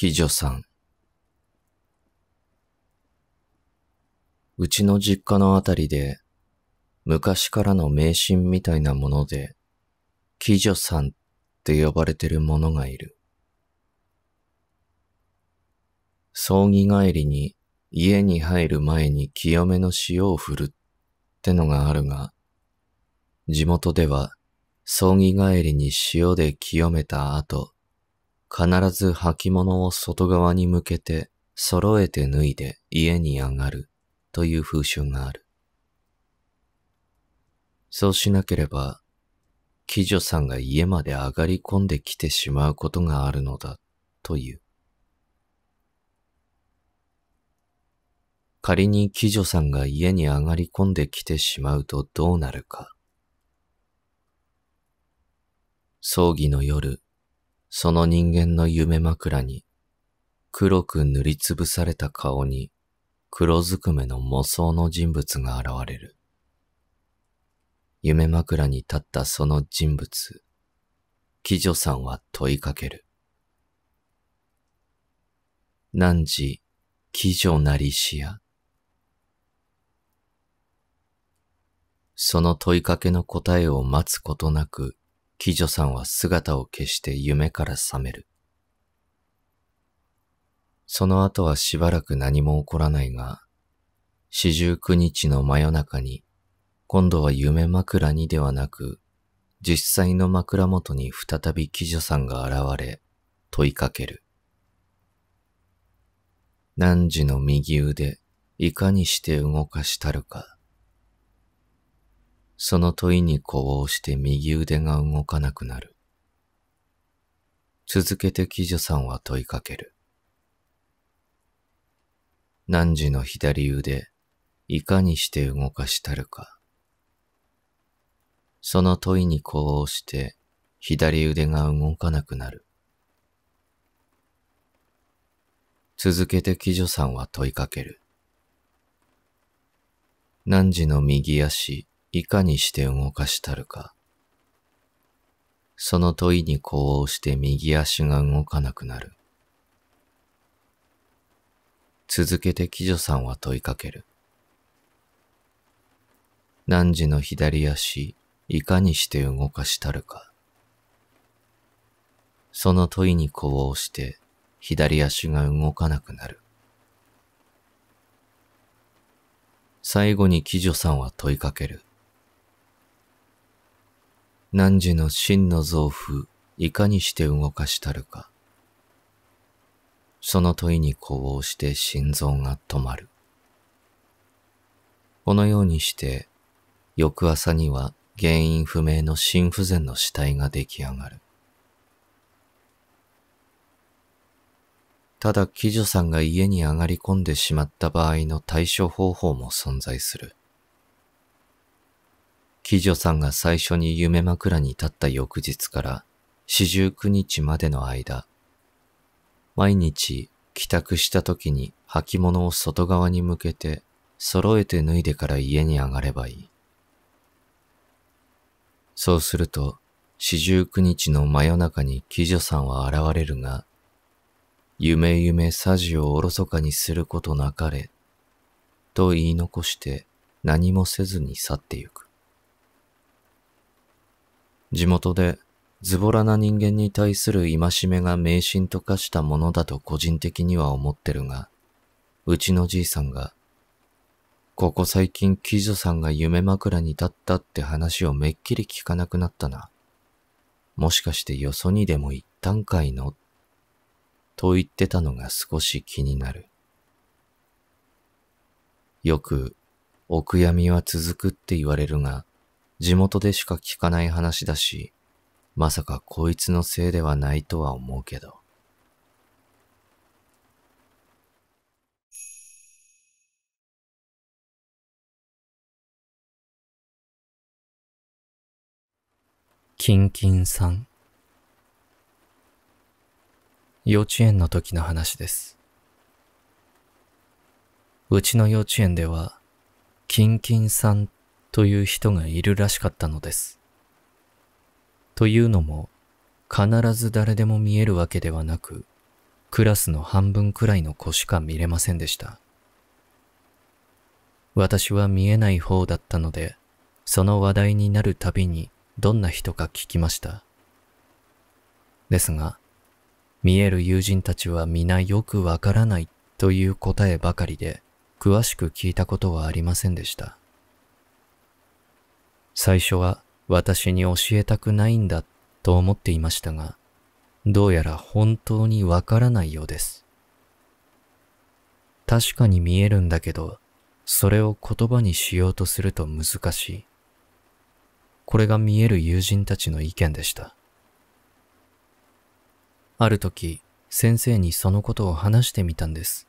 貴女さん。うちの実家のあたりで、昔からの迷信みたいなもので、貴女さんって呼ばれてるものがいる。葬儀帰りに家に入る前に清めの塩を振るってのがあるが、地元では葬儀帰りに塩で清めた後、必ず履物を外側に向けて揃えて脱いで家に上がるという風習がある。そうしなければ、貴女さんが家まで上がり込んできてしまうことがあるのだという。仮に貴女さんが家に上がり込んできてしまうとどうなるか。葬儀の夜、その人間の夢枕に、黒く塗りつぶされた顔に、黒ずくめの妄想の人物が現れる。夢枕に立ったその人物、貴女さんは問いかける。何時、貴女なりしや。その問いかけの答えを待つことなく、貴女さんは姿を消して夢から覚める。その後はしばらく何も起こらないが、四十九日の真夜中に、今度は夢枕にではなく、実際の枕元に再び貴女さんが現れ、問いかける。何時の右腕、いかにして動かしたるか。その問いに呼応して右腕が動かなくなる。続けて貴女さんは問いかける。汝の左腕、いかにして動かしたるか。その問いに呼応して、左腕が動かなくなる。続けて貴女さんは問いかける。汝の右足、いかにして動かしたるか。その問いに呼応して右足が動かなくなる。続けて貴女さんは問いかける。何時の左足、いかにして動かしたるか。その問いに呼応して、左足が動かなくなる。最後に貴女さんは問いかける。汝の真の臓腑、いかにして動かしたるか。その問いに呼応して心臓が止まる。このようにして、翌朝には原因不明の心不全の死体が出来上がる。ただ、貴女さんが家に上がり込んでしまった場合の対処方法も存在する。喜女さんが最初に夢枕に立った翌日から四十九日までの間、毎日帰宅した時に履物を外側に向けて揃えて脱いでから家に上がればいい。そうすると、四十九日の真夜中に喜女さんは現れるが、夢夢サジをおろそかにすることなかれ、と言い残して何もせずに去ってゆく。地元でズボラな人間に対する戒めが迷信と化したものだと個人的には思ってるが、うちのじいさんが、ここ最近貴女さんが夢枕に立ったって話をめっきり聞かなくなったな。もしかしてよそにでも行ったんかいのと言ってたのが少し気になる。よく、お悔やみは続くって言われるが、地元でしか聞かない話だし、まさかこいつのせいではないとは思うけど。キンキンさん。幼稚園の時の話です。うちの幼稚園では、キンキンさんという人がいるらしかったのです。というのも、必ず誰でも見えるわけではなく、クラスの半分くらいの子しか見れませんでした。私は見えない方だったので、その話題になるたびにどんな人か聞きました。ですが、見える友人たちは皆よくわからないという答えばかりで、詳しく聞いたことはありませんでした。最初は私に教えたくないんだと思っていましたが、どうやら本当にわからないようです。確かに見えるんだけど、それを言葉にしようとすると難しい。これが見える友人たちの意見でした。ある時、先生にそのことを話してみたんです。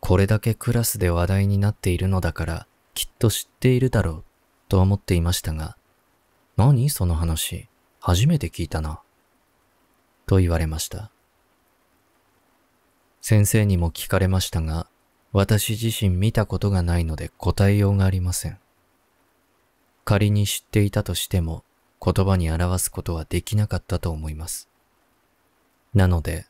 これだけクラスで話題になっているのだから、きっと知っているだろうと思っていましたが、何その話、初めて聞いたな。と言われました。先生にも聞かれましたが、私自身見たことがないので答えようがありません。仮に知っていたとしても言葉に表すことはできなかったと思います。なので、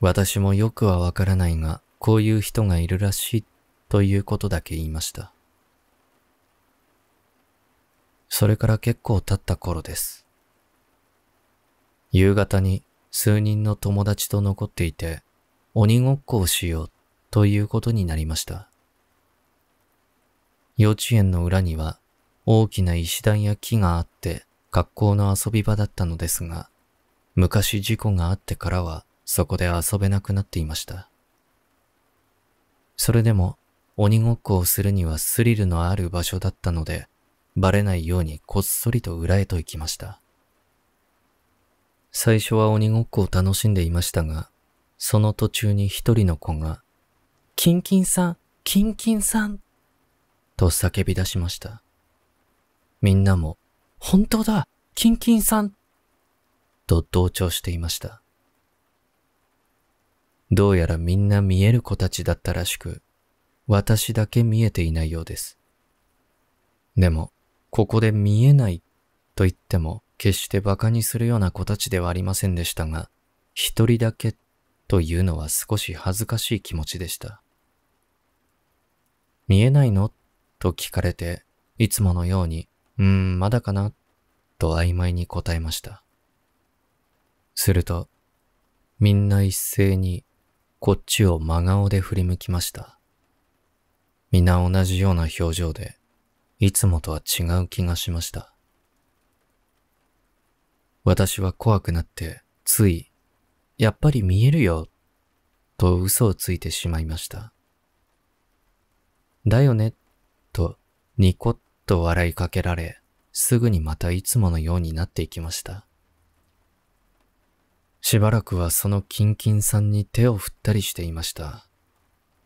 私もよくはわからないが、こういう人がいるらしいということだけ言いました。それから結構経った頃です。夕方に数人の友達と残っていて、鬼ごっこをしようということになりました。幼稚園の裏には大きな石段や木があって格好の遊び場だったのですが、昔事故があってからはそこで遊べなくなっていました。それでも鬼ごっこをするにはスリルのある場所だったので、バレないようにこっそりと裏へと行きました。最初は鬼ごっこを楽しんでいましたが、その途中に一人の子が、キンキンさん、キンキンさん、と叫び出しました。みんなも、本当だ、キンキンさん、と同調していました。どうやらみんな見える子たちだったらしく、私だけ見えていないようです。でも、ここで見えないと言っても決して馬鹿にするような子たちではありませんでしたが、一人だけというのは少し恥ずかしい気持ちでした。見えないのと聞かれて、いつものように、うーん、まだかなと曖昧に答えました。すると、みんな一斉にこっちを真顔で振り向きました。皆同じような表情で、いつもとは違う気がしました。私は怖くなって、つい、やっぱり見えるよ、と嘘をついてしまいました。だよね、と、ニコッと笑いかけられ、すぐにまたいつものようになっていきました。しばらくはそのキンキンさんに手を振ったりしていました。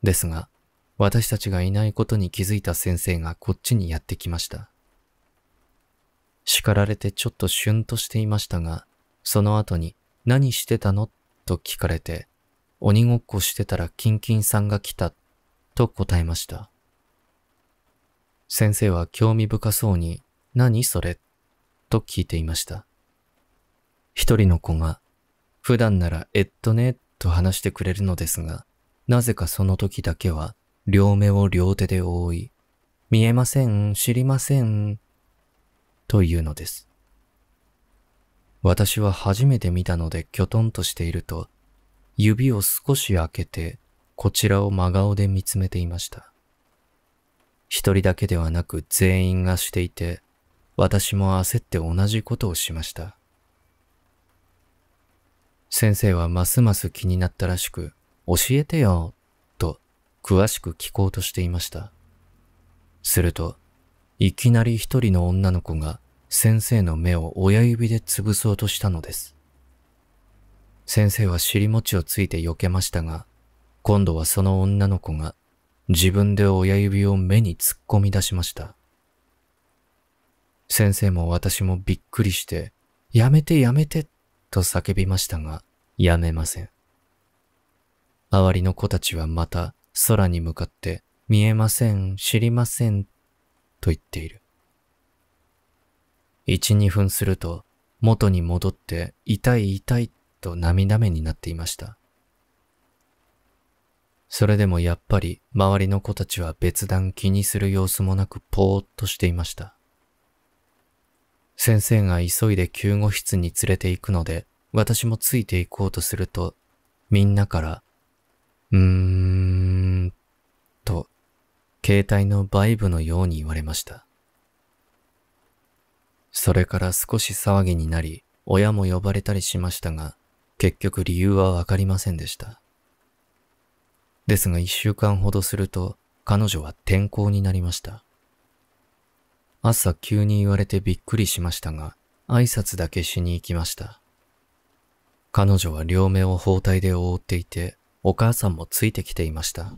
ですが、私たちがいないことに気づいた先生がこっちにやってきました。叱られてちょっとシュンとしていましたが、その後に何してたのと聞かれて、鬼ごっこしてたらキンキンさんが来たと答えました。先生は興味深そうに何それと聞いていました。一人の子が普段ならえっとねと話してくれるのですが、なぜかその時だけは両目を両手で覆い、見えません、知りません、というのです。私は初めて見たのできょとんとしていると、指を少し開けて、こちらを真顔で見つめていました。一人だけではなく全員がしていて、私も焦って同じことをしました。先生はますます気になったらしく、教えてよ、詳しく聞こうとしていました。すると、いきなり一人の女の子が先生の目を親指で潰そうとしたのです。先生は尻餅をついて避けましたが、今度はその女の子が自分で親指を目に突っ込み出しました。先生も私もびっくりして、やめてやめてと叫びましたが、やめません。周りの子たちはまた空に向かって見えません、知りません、と言っている。一、二分すると元に戻って痛い痛いと涙目になっていました。それでもやっぱり周りの子たちは別段気にする様子もなくぽーっとしていました。先生が急いで救護室に連れて行くので私もついて行こうとするとみんなからうーん、と、携帯のバイブのように言われました。それから少し騒ぎになり、親も呼ばれたりしましたが、結局理由はわかりませんでした。ですが一週間ほどすると、彼女は転校になりました。朝急に言われてびっくりしましたが、挨拶だけしに行きました。彼女は両目を包帯で覆っていて、お母さんもついてきていました。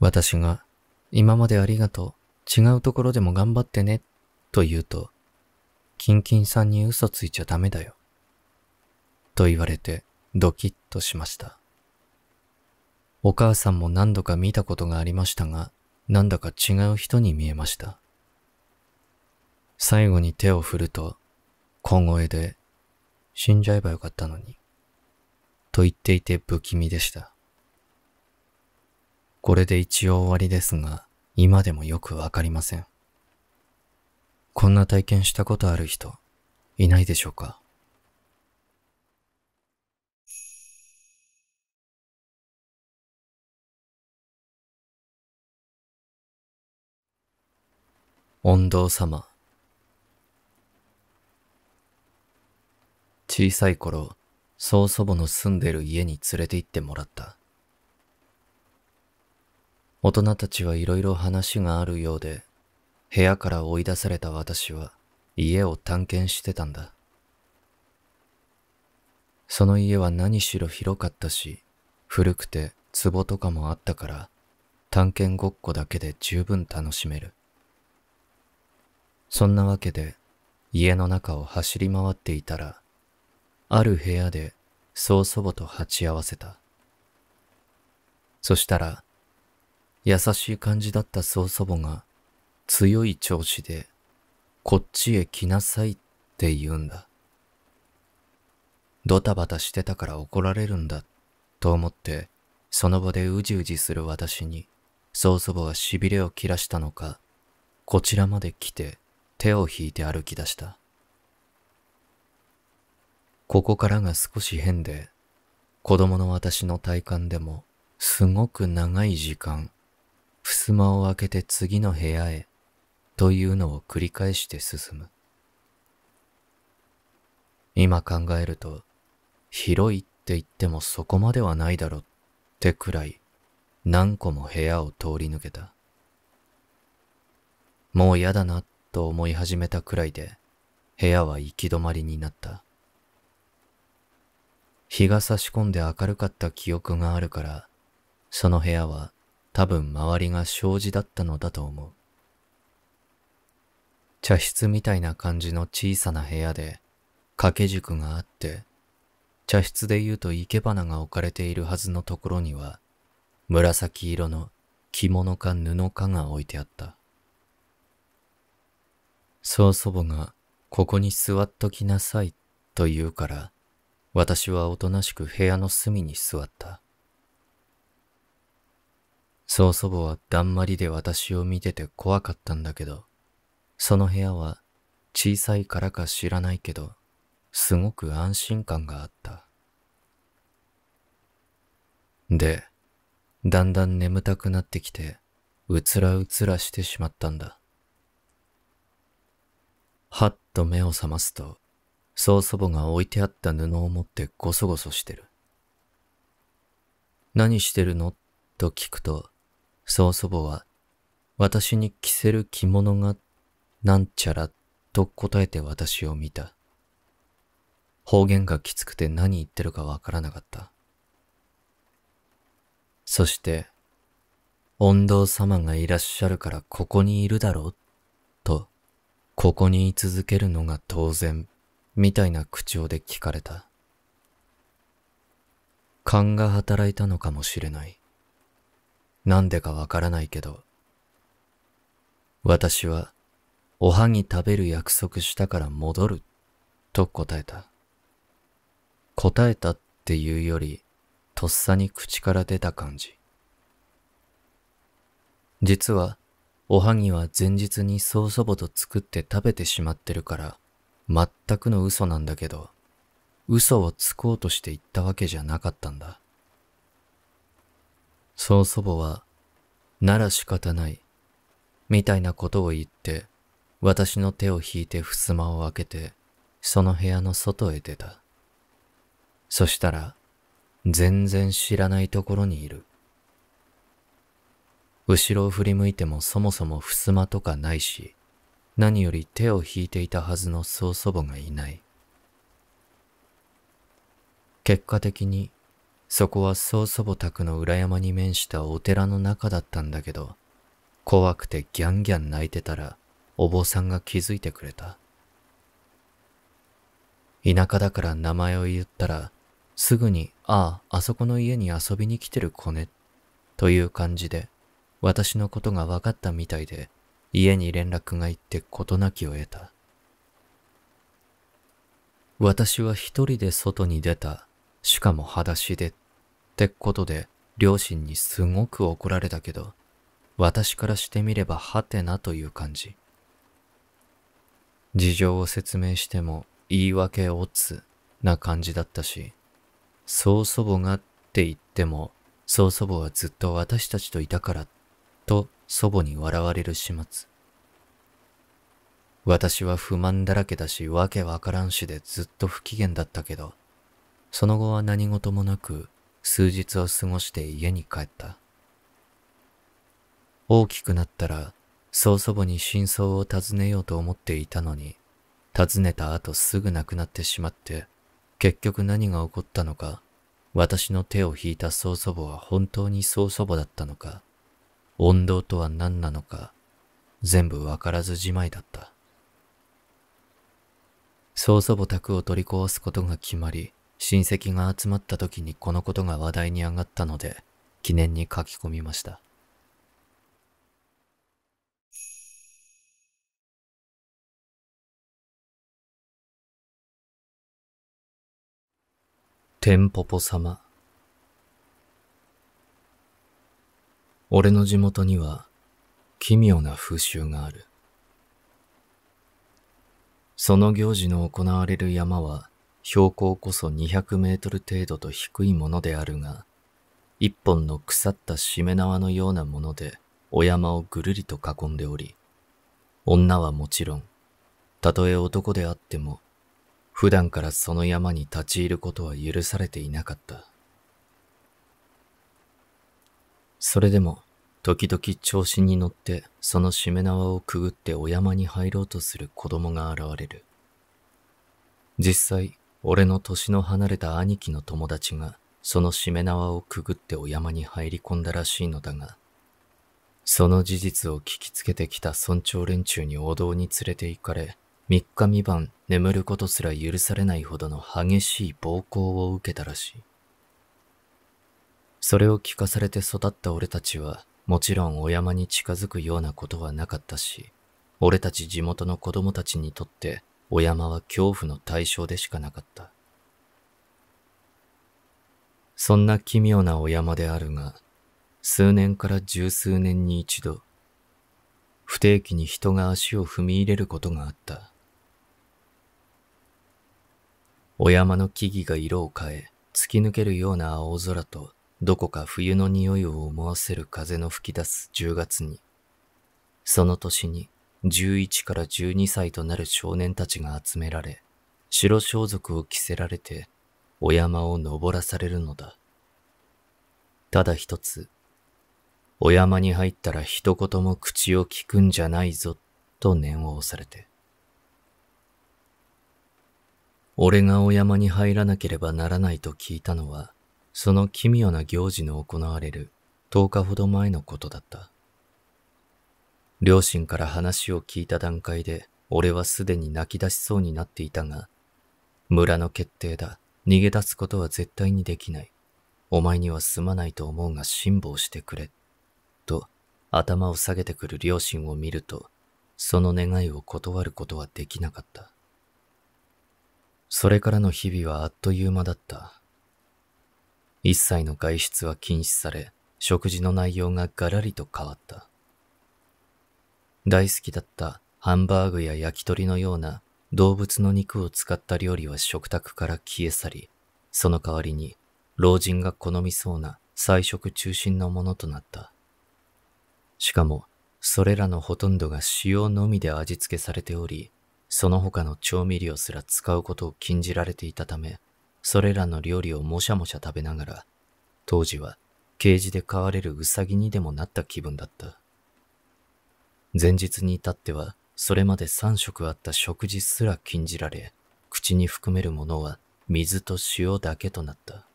私が、今までありがとう、違うところでも頑張ってね、と言うと、キンキンさんに嘘ついちゃダメだよ。と言われて、ドキッとしました。お母さんも何度か見たことがありましたが、なんだか違う人に見えました。最後に手を振ると、小声で、死んじゃえばよかったのに、と言っていて不気味でした。これで一応終わりですが、今でもよくわかりません。こんな体験したことある人、いないでしょうか音頭様小さい頃、曾祖母の住んでる家に連れて行ってもらった。大人たちはいろいろ話があるようで、部屋から追い出された私は家を探検してたんだ。その家は何しろ広かったし、古くて壺とかもあったから、探検ごっこだけで十分楽しめる。そんなわけで、家の中を走り回っていたら、ある部屋で曾祖母と鉢合わせた。そしたら、優しい感じだった曾祖母が強い調子でこっちへ来なさいって言うんだ。ドタバタしてたから怒られるんだと思ってその場でうじうじする私に曽祖母は痺れを切らしたのかこちらまで来て手を引いて歩き出した。ここからが少し変で、子供の私の体感でも、すごく長い時間、襖を開けて次の部屋へ、というのを繰り返して進む。今考えると、広いって言ってもそこまではないだろってくらい、何個も部屋を通り抜けた。もう嫌だなと思い始めたくらいで、部屋は行き止まりになった。日が差し込んで明るかった記憶があるから、その部屋は多分周りが障子だったのだと思う。茶室みたいな感じの小さな部屋で、掛け軸があって、茶室で言うと生け花が置かれているはずのところには、紫色の着物か布かが置いてあった。曽祖母がここに座っときなさいと言うから、私はおとなしく部屋の隅に座った。曹祖母はだんまりで私を見てて怖かったんだけど、その部屋は小さいからか知らないけど、すごく安心感があった。で、だんだん眠たくなってきて、うつらうつらしてしまったんだ。はっと目を覚ますと、曹祖母が置いてあった布を持ってごそごそしてる。何してるのと聞くと、曹祖母は、私に着せる着物が、なんちゃら、と答えて私を見た。方言がきつくて何言ってるかわからなかった。そして、恩道様がいらっしゃるからここにいるだろう、と、ここに居続けるのが当然みたいな口調で聞かれた。勘が働いたのかもしれない。なんでかわからないけど、私は、おはぎ食べる約束したから戻る、と答えた。答えたっていうより、とっさに口から出た感じ。実は、おはぎは前日に曽祖母と作って食べてしまってるから、全くの嘘なんだけど、嘘をつこうとして言ったわけじゃなかったんだ。そう祖母は、なら仕方ない、みたいなことを言って、私の手を引いて襖を開けて、その部屋の外へ出た。そしたら、全然知らないところにいる。後ろを振り向いてもそもそも襖とかないし、何より手を引いていたはずの曽祖母がいない。結果的に、そこは曽祖母宅の裏山に面したお寺の中だったんだけど、怖くてギャンギャン泣いてたら、お坊さんが気づいてくれた。田舎だから名前を言ったら、すぐに、ああ、あそこの家に遊びに来てる子ね、という感じで、私のことが分かったみたいで、家に連絡が行って事なきを得た。私は一人で外に出た、しかも裸足で、ってことで両親にすごく怒られたけど、私からしてみればハテナという感じ。事情を説明しても言い訳おつな感じだったし、曽祖母がって言っても、曽祖母はずっと私たちといたから、と祖母に笑われる始末。私は不満だらけだし、わけわからんしでずっと不機嫌だったけど、その後は何事もなく、数日を過ごして家に帰った。大きくなったら、曽祖母に真相を尋ねようと思っていたのに、尋ねた後すぐ亡くなってしまって、結局何が起こったのか、私の手を引いた曽祖母は本当に曽祖母だったのか、音頭とは何なのか全部わからずじまいだった。曽祖母宅を取り壊すことが決まり、親戚が集まった時にこのことが話題に上がったので、記念に書き込みました。テンポポ様。俺の地元には奇妙な風習がある。その行事の行われる山は標高こそ200メートル程度と低いものであるが、一本の腐ったしめ縄のようなものでお山をぐるりと囲んでおり、女はもちろん、たとえ男であっても、普段からその山に立ち入ることは許されていなかった。それでも、時々調子に乗ってそのしめ縄をくぐってお山に入ろうとする子供が現れる。実際、俺の年の離れた兄貴の友達がそのしめ縄をくぐってお山に入り込んだらしいのだが、その事実を聞きつけてきた村長連中にお堂に連れて行かれ、三日三晩眠ることすら許されないほどの激しい暴行を受けたらしい。それを聞かされて育った俺たちは、もちろんお山に近づくようなことはなかったし、俺たち地元の子供たちにとって、お山は恐怖の対象でしかなかった。そんな奇妙なお山であるが、数年から十数年に一度、不定期に人が足を踏み入れることがあった。お山の木々が色を変え、突き抜けるような青空とどこか冬の匂いを思わせる風の吹き出す10月に、その年に11から12歳となる少年たちが集められ、白装束を着せられて、お山を登らされるのだ。ただ一つ、お山に入ったら一言も口を聞くんじゃないぞ、と念を押されて。俺がお山に入らなければならないと聞いたのは、その奇妙な行事の行われる10日ほど前のことだった。両親から話を聞いた段階で俺はすでに泣き出しそうになっていたが、村の決定だ。逃げ出すことは絶対にできない。お前にはすまないと思うが辛抱してくれ。と、頭を下げてくる両親を見ると、その願いを断ることはできなかった。それからの日々はあっという間だった。一切の外出は禁止され、食事の内容がガラリと変わった。大好きだったハンバーグや焼き鳥のような動物の肉を使った料理は食卓から消え去り、その代わりに老人が好みそうな菜食中心のものとなった。しかも、それらのほとんどが塩のみで味付けされており、その他の調味料すら使うことを禁じられていたため、それらの料理をもしゃもしゃ食べながら、当時はケージで飼われるウサギにでもなった気分だった。前日に至っては、それまで3食あった食事すら禁じられ、口に含めるものは水と塩だけとなった。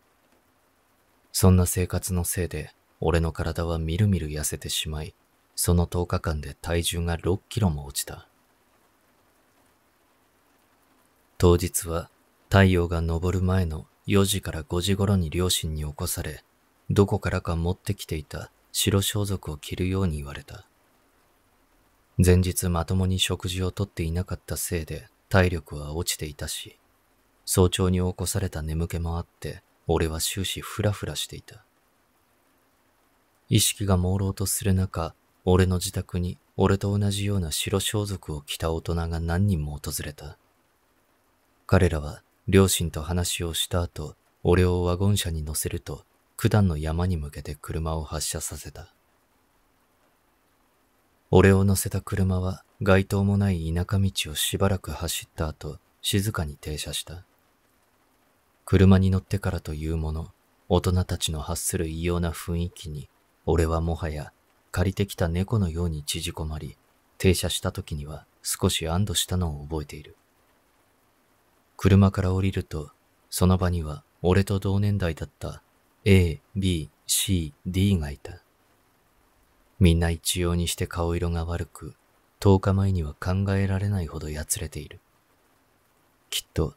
そんな生活のせいで、俺の体はみるみる痩せてしまい、その10日間で体重が6キロも落ちた。当日は太陽が昇る前の4時から5時頃に両親に起こされ、どこからか持ってきていた白装束を着るように言われた。前日まともに食事をとっていなかったせいで体力は落ちていたし、早朝に起こされた眠気もあって、俺は終始フラフラしていた。意識が朦朧とする中、俺の自宅に俺と同じような白装束を着た大人が何人も訪れた。彼らは両親と話をした後、俺をワゴン車に乗せると、九段の山に向けて車を発車させた。俺を乗せた車は街灯もない田舎道をしばらく走った後、静かに停車した。車に乗ってからというもの、大人たちの発する異様な雰囲気に、俺はもはや借りてきた猫のように縮こまり、停車した時には少し安堵したのを覚えている。車から降りると、その場には俺と同年代だった A、B、C、D がいた。みんな一様にして顔色が悪く、10日前には考えられないほどやつれている。きっと、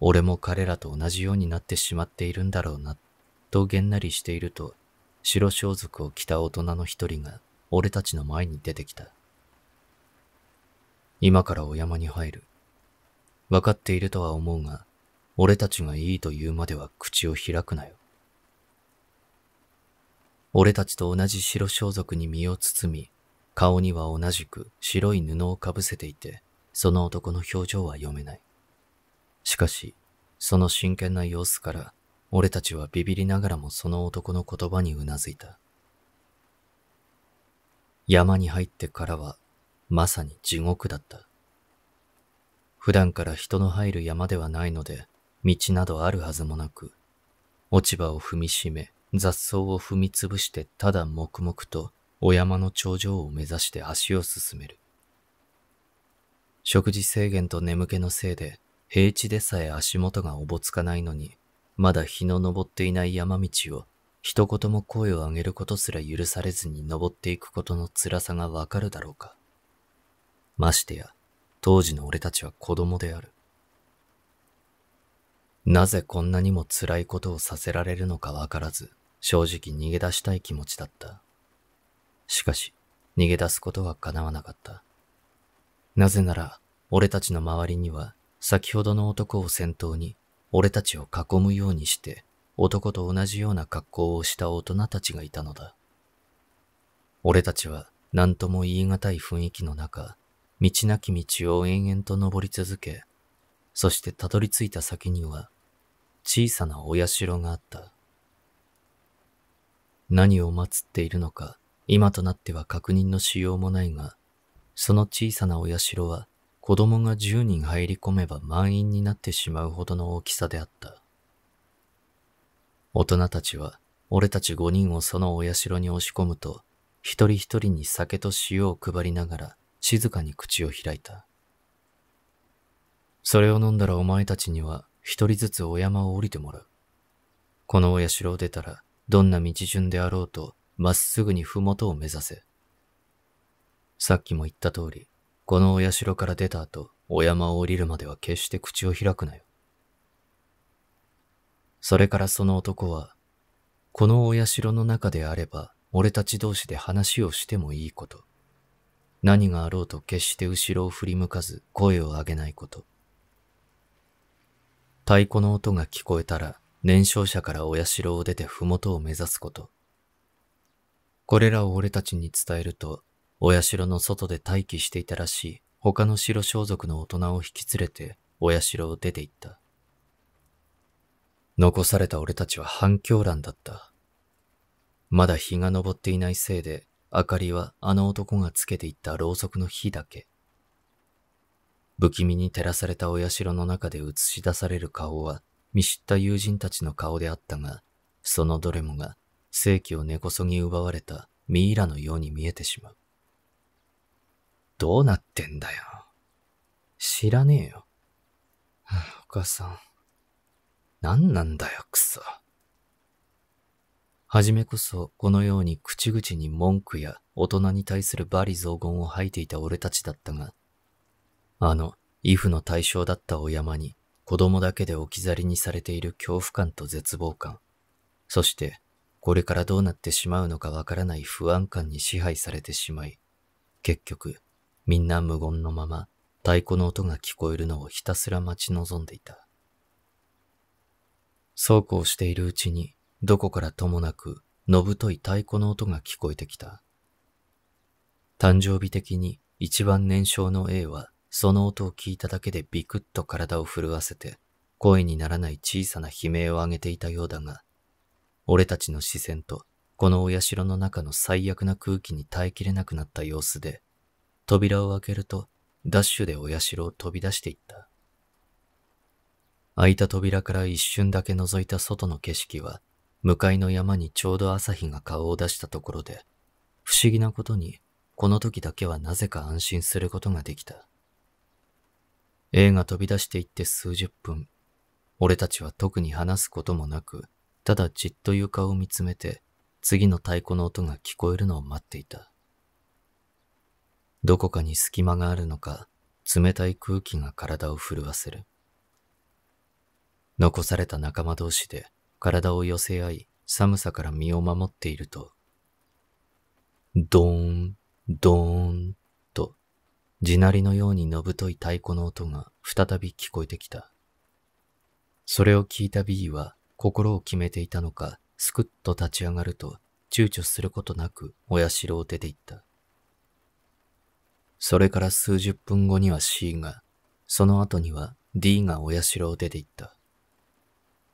俺も彼らと同じようになってしまっているんだろうな、とげんなりしていると、白装束を着た大人の一人が俺たちの前に出てきた。今からお山に入る。わかっているとは思うが、俺たちがいいと言うまでは口を開くなよ。俺たちと同じ白装束に身を包み、顔には同じく白い布をかぶせていて、その男の表情は読めない。しかし、その真剣な様子から、俺たちはビビりながらもその男の言葉にうなずいた。山に入ってからは、まさに地獄だった。普段から人の入る山ではないので、道などあるはずもなく、落ち葉を踏みしめ、雑草を踏みつぶしてただ黙々とお山の頂上を目指して足を進める。食事制限と眠気のせいで、平地でさえ足元がおぼつかないのに、まだ日の昇っていない山道を一言も声を上げることすら許されずに登っていくことの辛さがわかるだろうか。ましてや、当時の俺たちは子供である。なぜこんなにも辛いことをさせられるのかわからず、正直逃げ出したい気持ちだった。しかし、逃げ出すことは叶わなかった。なぜなら、俺たちの周りには、先ほどの男を先頭に、俺たちを囲むようにして、男と同じような格好をした大人たちがいたのだ。俺たちは何とも言い難い雰囲気の中、道なき道を延々と登り続け、そしてたどり着いた先には、小さなお社があった。何を祀っているのか、今となっては確認のしようもないが、その小さなお社は、子供が10人入り込めば満員になってしまうほどの大きさであった。大人たちは、俺たち5人をそのお社に押し込むと、一人一人に酒と塩を配りながら、静かに口を開いた。それを飲んだらお前たちには一人ずつお山を降りてもらう。このお社を出たら、どんな道順であろうと、まっすぐに麓を目指せ。さっきも言った通り、このお社から出た後、お山を降りるまでは決して口を開くなよ。それからその男は、このお社の中であれば、俺たち同士で話をしてもいいこと。何があろうと決して後ろを振り向かず声を上げないこと。太鼓の音が聞こえたら年少者から親城を出て麓を目指すこと。これらを俺たちに伝えると、お社の外で待機していたらしい他の白装束の大人を引き連れてお社を出て行った。残された俺たちは反響乱だった。まだ日が昇っていないせいで明かりはあの男がつけていったろうそくの火だけ。不気味に照らされたお社の中で映し出される顔は、見知った友人たちの顔であったが、そのどれもが、世気を根こそぎ奪われたミイラのように見えてしまう。どうなってんだよ。知らねえよ。お母さん。何なんだよ、くそ。はじめこそこのように口々に文句や大人に対する罵詈雑言を吐いていた俺たちだったが、あの、イフの対象だったお山に子供だけで置き去りにされている恐怖感と絶望感、そしてこれからどうなってしまうのかわからない不安感に支配されてしまい、結局、みんな無言のまま太鼓の音が聞こえるのをひたすら待ち望んでいた。そうこうしているうちにどこからともなく、のぶとい太鼓の音が聞こえてきた。誕生日的に一番年少の A は、その音を聞いただけでビクッと体を震わせて、声にならない小さな悲鳴を上げていたようだが、俺たちの視線と、このお社の中の最悪な空気に耐えきれなくなった様子で、扉を開けると、ダッシュでお社を飛び出していった。開いた扉から一瞬だけ覗いた外の景色は、向かいの山にちょうど朝日が顔を出したところで、不思議なことに、この時だけはなぜか安心することができた。A が飛び出していって数十分、俺たちは特に話すこともなく、ただじっと床を見つめて、次の太鼓の音が聞こえるのを待っていた。どこかに隙間があるのか、冷たい空気が体を震わせる。残された仲間同士で体を寄せ合い、寒さから身を守っていると、ドーン、ドーンと、地鳴りのようにのぶとい太鼓の音が再び聞こえてきた。それを聞いた B は心を決めていたのか、すくっと立ち上がると、躊躇することなく親城を出て行った。それから数十分後には C が、その後には D が親城を出て行った。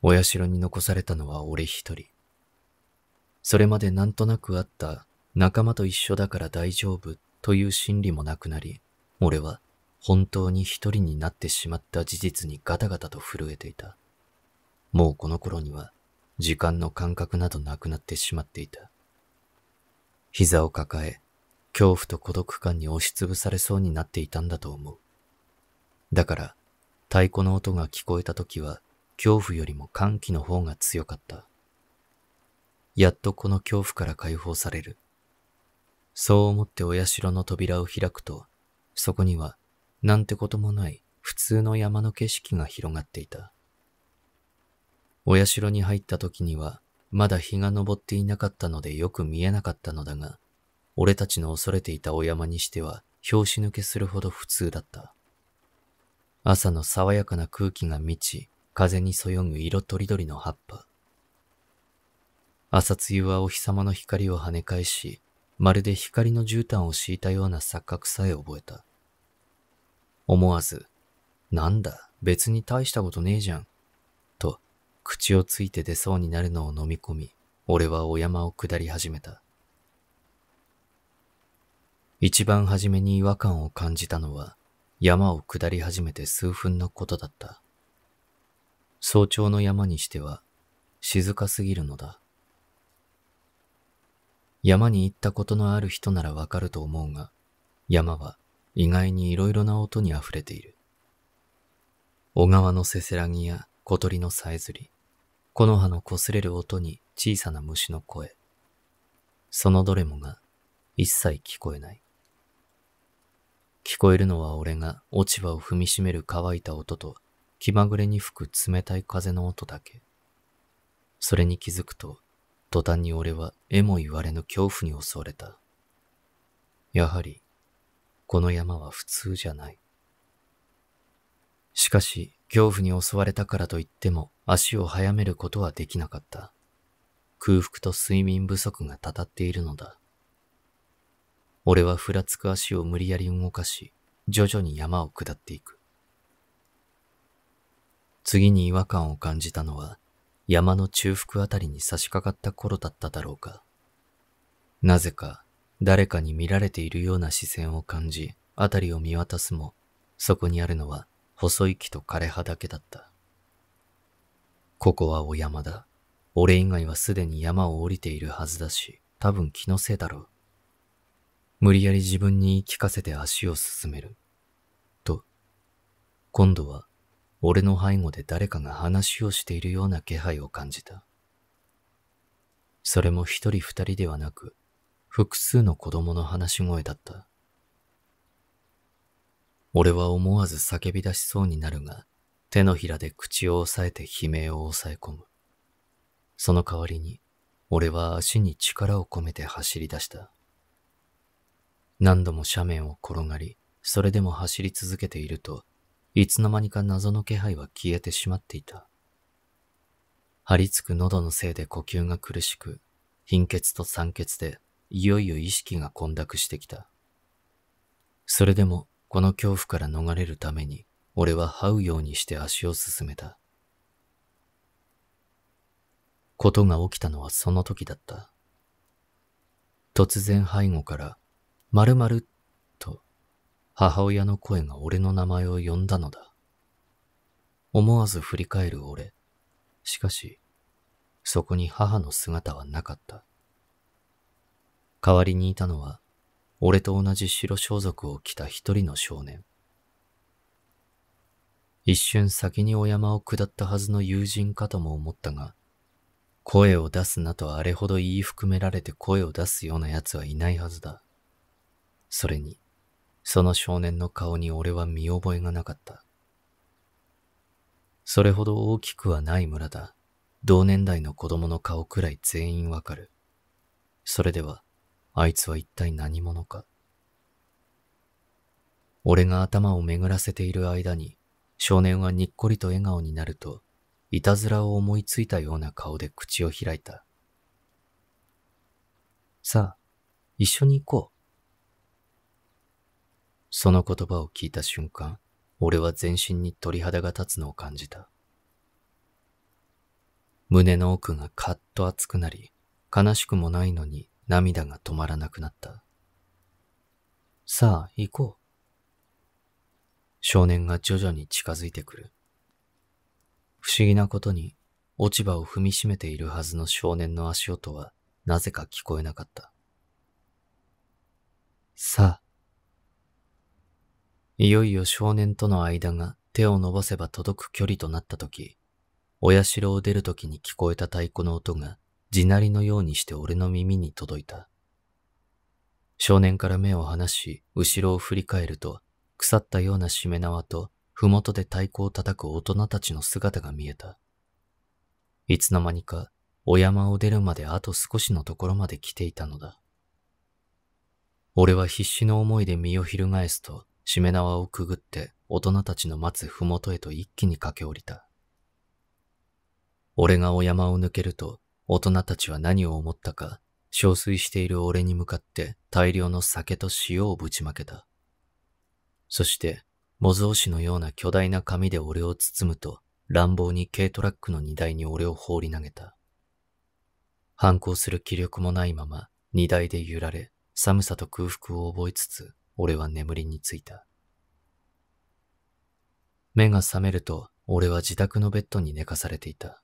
お社に残されたのは俺一人。それまでなんとなくあった仲間と一緒だから大丈夫という心理もなくなり、俺は本当に一人になってしまった事実にガタガタと震えていた。もうこの頃には時間の感覚などなくなってしまっていた。膝を抱え、恐怖と孤独感に押しつぶされそうになっていたんだと思う。だから、太鼓の音が聞こえた時は、恐怖よりも歓喜の方が強かった。やっとこの恐怖から解放される。そう思ってお社の扉を開くと、そこには、なんてこともない普通の山の景色が広がっていた。お社に入った時には、まだ日が昇っていなかったのでよく見えなかったのだが、俺たちの恐れていたお山にしては、拍子抜けするほど普通だった。朝の爽やかな空気が満ち、風にそよぐ色とりどりの葉っぱ。朝露はお日様の光を跳ね返し、まるで光の絨毯を敷いたような錯覚さえ覚えた。思わず、なんだ、別に大したことねえじゃん、と口をついて出そうになるのを飲み込み、俺はお山を下り始めた。一番初めに違和感を感じたのは、山を下り始めて数分のことだった。早朝の山にしては静かすぎるのだ。山に行ったことのある人ならわかると思うが、山は意外に色々な音に溢れている。小川のせせらぎや小鳥のさえずり、木の葉の擦れる音に小さな虫の声。そのどれもが一切聞こえない。聞こえるのは俺が落ち葉を踏みしめる乾いた音と気まぐれに吹く冷たい風の音だけ。それに気づくと、途端に俺はえも言われぬ恐怖に襲われた。やはり、この山は普通じゃない。しかし、恐怖に襲われたからといっても足を早めることはできなかった。空腹と睡眠不足がたたっているのだ。俺はふらつく足を無理やり動かし、徐々に山を下っていく。次に違和感を感じたのは、山の中腹あたりに差し掛かった頃だっただろうか。なぜか、誰かに見られているような視線を感じ、あたりを見渡すも、そこにあるのは、細い木と枯れ葉だけだった。ここはお山だ。俺以外はすでに山を降りているはずだし、多分気のせいだろう。無理やり自分に言い聞かせて足を進める。と、今度は俺の背後で誰かが話をしているような気配を感じた。それも一人二人ではなく、複数の子供の話し声だった。俺は思わず叫び出しそうになるが、手のひらで口を押さえて悲鳴を抑え込む。その代わりに、俺は足に力を込めて走り出した。何度も斜面を転がり、それでも走り続けていると、いつの間にか謎の気配は消えてしまっていた。張り付く喉のせいで呼吸が苦しく、貧血と酸欠でいよいよ意識が混濁してきた。それでもこの恐怖から逃れるために俺は這うようにして足を進めた。ことが起きたのはその時だった。突然背後から、〇〇母親の声が俺の名前を呼んだのだ。思わず振り返る俺。しかし、そこに母の姿はなかった。代わりにいたのは、俺と同じ白装束を着た一人の少年。一瞬先にお山を下ったはずの友人かとも思ったが、声を出すなとあれほど言い含められて声を出すような奴はいないはずだ。それに、その少年の顔に俺は見覚えがなかった。それほど大きくはない村だ。同年代の子供の顔くらい全員わかる。それでは、あいつは一体何者か。俺が頭を巡らせている間に、少年はにっこりと笑顔になると、いたずらを思いついたような顔で口を開いた。さあ、一緒に行こう。その言葉を聞いた瞬間、俺は全身に鳥肌が立つのを感じた。胸の奥がカッと熱くなり、悲しくもないのに涙が止まらなくなった。さあ、行こう。少年が徐々に近づいてくる。不思議なことに、落ち葉を踏みしめているはずの少年の足音は、なぜか聞こえなかった。さあ、いよいよ少年との間が手を伸ばせば届く距離となった時、親城を出る時に聞こえた太鼓の音が地鳴りのようにして俺の耳に届いた。少年から目を離し、後ろを振り返ると、腐ったようなしめ縄と、麓で太鼓を叩く大人たちの姿が見えた。いつの間にか、お山を出るまであと少しのところまで来ていたのだ。俺は必死の思いで身を翻すと、しめ縄をくぐって大人たちの待つふもとへと一気に駆け下りた。俺がお山を抜けると、大人たちは何を思ったか、憔悴している俺に向かって大量の酒と塩をぶちまけた。そして、模造紙のような巨大な紙で俺を包むと、乱暴に軽トラックの荷台に俺を放り投げた。反抗する気力もないまま、荷台で揺られ、寒さと空腹を覚えつつ、俺は眠りについた。目が覚めると俺は自宅のベッドに寝かされていた。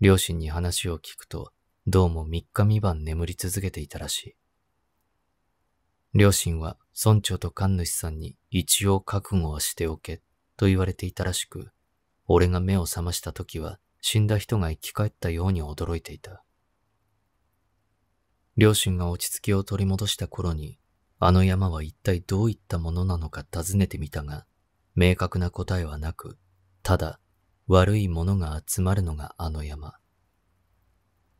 両親に話を聞くと、どうも三日三晩眠り続けていたらしい。両親は村長と神主さんに一応覚悟はしておけと言われていたらしく、俺が目を覚ました時は死んだ人が生き返ったように驚いていた。両親が落ち着きを取り戻した頃にあの山は一体どういったものなのか尋ねてみたが、明確な答えはなく、ただ悪いものが集まるのがあの山。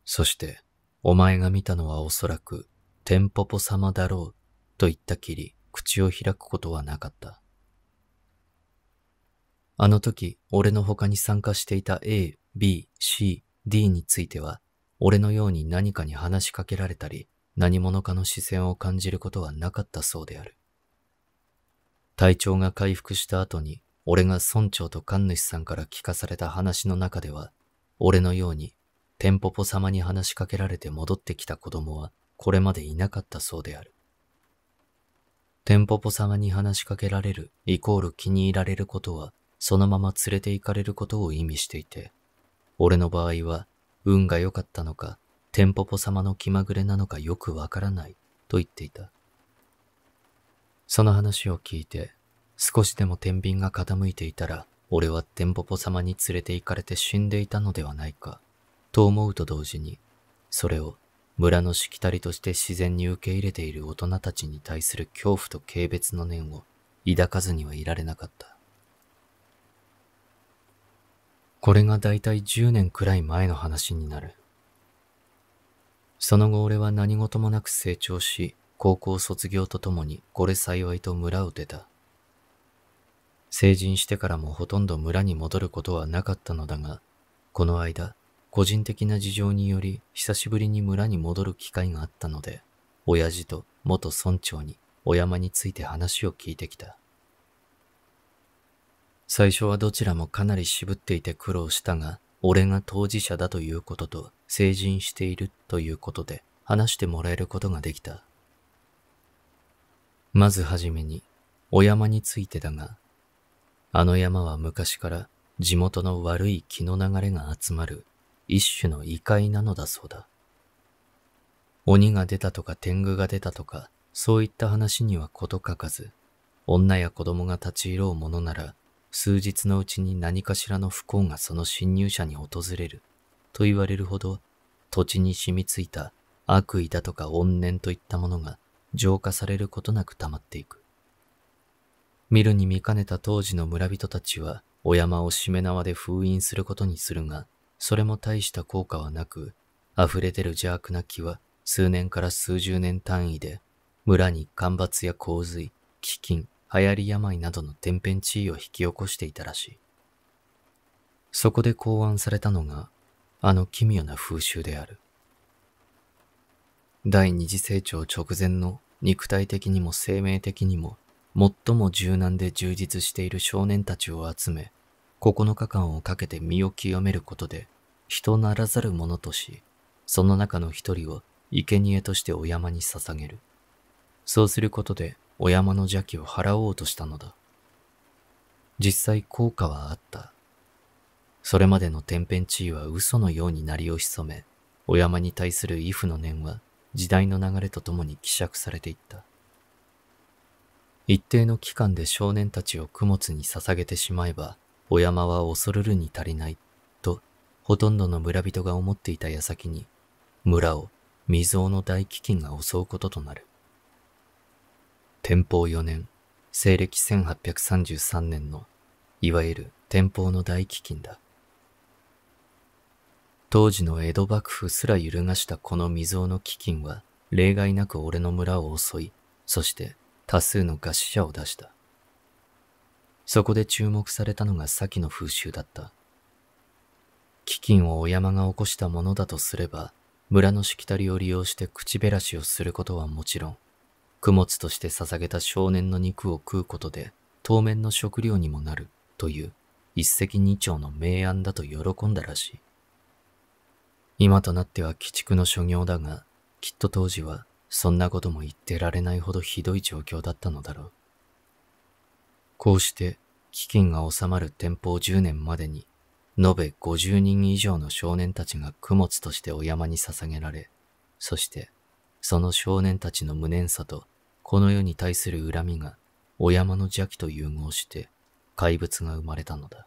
そして、お前が見たのはおそらく、テンポポ様だろう、と言ったきり、口を開くことはなかった。あの時、俺の他に参加していた A、B、C、D については、俺のように何かに話しかけられたり、何者かの視線を感じることはなかったそうである。体調が回復した後に、俺が村長と神主さんから聞かされた話の中では、俺のように、テンポポ様に話しかけられて戻ってきた子供は、これまでいなかったそうである。テンポポ様に話しかけられる、イコール気に入られることは、そのまま連れて行かれることを意味していて、俺の場合は、運が良かったのか、テンポポ様の気まぐれなのかよくわからないと言っていた。その話を聞いて、少しでも天秤が傾いていたら、俺はテンポポ様に連れて行かれて死んでいたのではないか、と思うと同時に、それを村のしきたりとして自然に受け入れている大人たちに対する恐怖と軽蔑の念を抱かずにはいられなかった。これが大体10年くらい前の話になる。その後俺は何事もなく成長し、高校卒業とともにこれ幸いと村を出た。成人してからもほとんど村に戻ることはなかったのだが、この間、個人的な事情により久しぶりに村に戻る機会があったので、親父と元村長にお山について話を聞いてきた。最初はどちらもかなり渋っていて苦労したが、俺が当事者だということと、成人しているということで話してもらえることができた。まずはじめに、お山についてだが、あの山は昔から地元の悪い気の流れが集まる一種の異界なのだそうだ。鬼が出たとか天狗が出たとか、そういった話には事欠かず、女や子供が立ち入ろうものなら、数日のうちに何かしらの不幸がその侵入者に訪れる。と言われるほど、土地に染みついた悪意だとか怨念といったものが浄化されることなく溜まっていく。見るに見かねた当時の村人たちは、お山をしめ縄で封印することにするが、それも大した効果はなく、溢れ出る邪悪な気は数年から数十年単位で、村に干ばつや洪水、飢饉、流行り病などの天変地異を引き起こしていたらしい。そこで考案されたのが、あの奇妙な風習である。第二次成長直前の肉体的にも生命的にも最も柔軟で充実している少年たちを集め、9日間をかけて身を清めることで、人ならざる者とし、その中の一人を生贄としてお山に捧げる。そうすることで、お山の邪気を払おうとしたのだ。実際効果はあった。それまでの天変地異は嘘のように鳴りを潜め、お山に対する畏怖の念は時代の流れとともに希釈されていった。一定の期間で少年たちを供物に捧げてしまえば、お山は恐るるに足りない、と、ほとんどの村人が思っていた矢先に、村を未曾有の大飢饉が襲うこととなる。天保四年、西暦1833年の、いわゆる天保の大飢饉だ。当時の江戸幕府すら揺るがしたこの未曾有の飢饉は、例外なく俺の村を襲い、そして多数の餓死者を出した。そこで注目されたのが先の風習だった。飢饉を小山が起こしたものだとすれば、村のしきたりを利用して口減らしをすることはもちろん、供物として捧げた少年の肉を食うことで、当面の食料にもなるという一石二鳥の明暗だと喜んだらしい。今となっては鬼畜の所業だが、きっと当時はそんなことも言ってられないほどひどい状況だったのだろう。こうして飢饉が収まる天保10年までに、延べ50人以上の少年たちが供物としてお山に捧げられ、そしてその少年たちの無念さとこの世に対する恨みがお山の邪気と融合して怪物が生まれたのだ。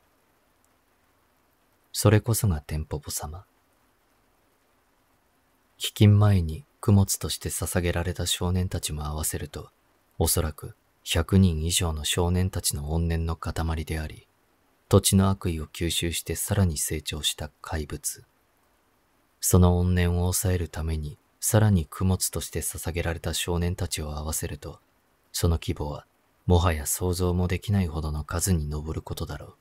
それこそが天保ポ様。飢饉前に供物として捧げられた少年たちも合わせると、おそらく100人以上の少年たちの怨念の塊であり、土地の悪意を吸収してさらに成長した怪物。その怨念を抑えるために、さらに供物として捧げられた少年たちを合わせると、その規模はもはや想像もできないほどの数に上ることだろう。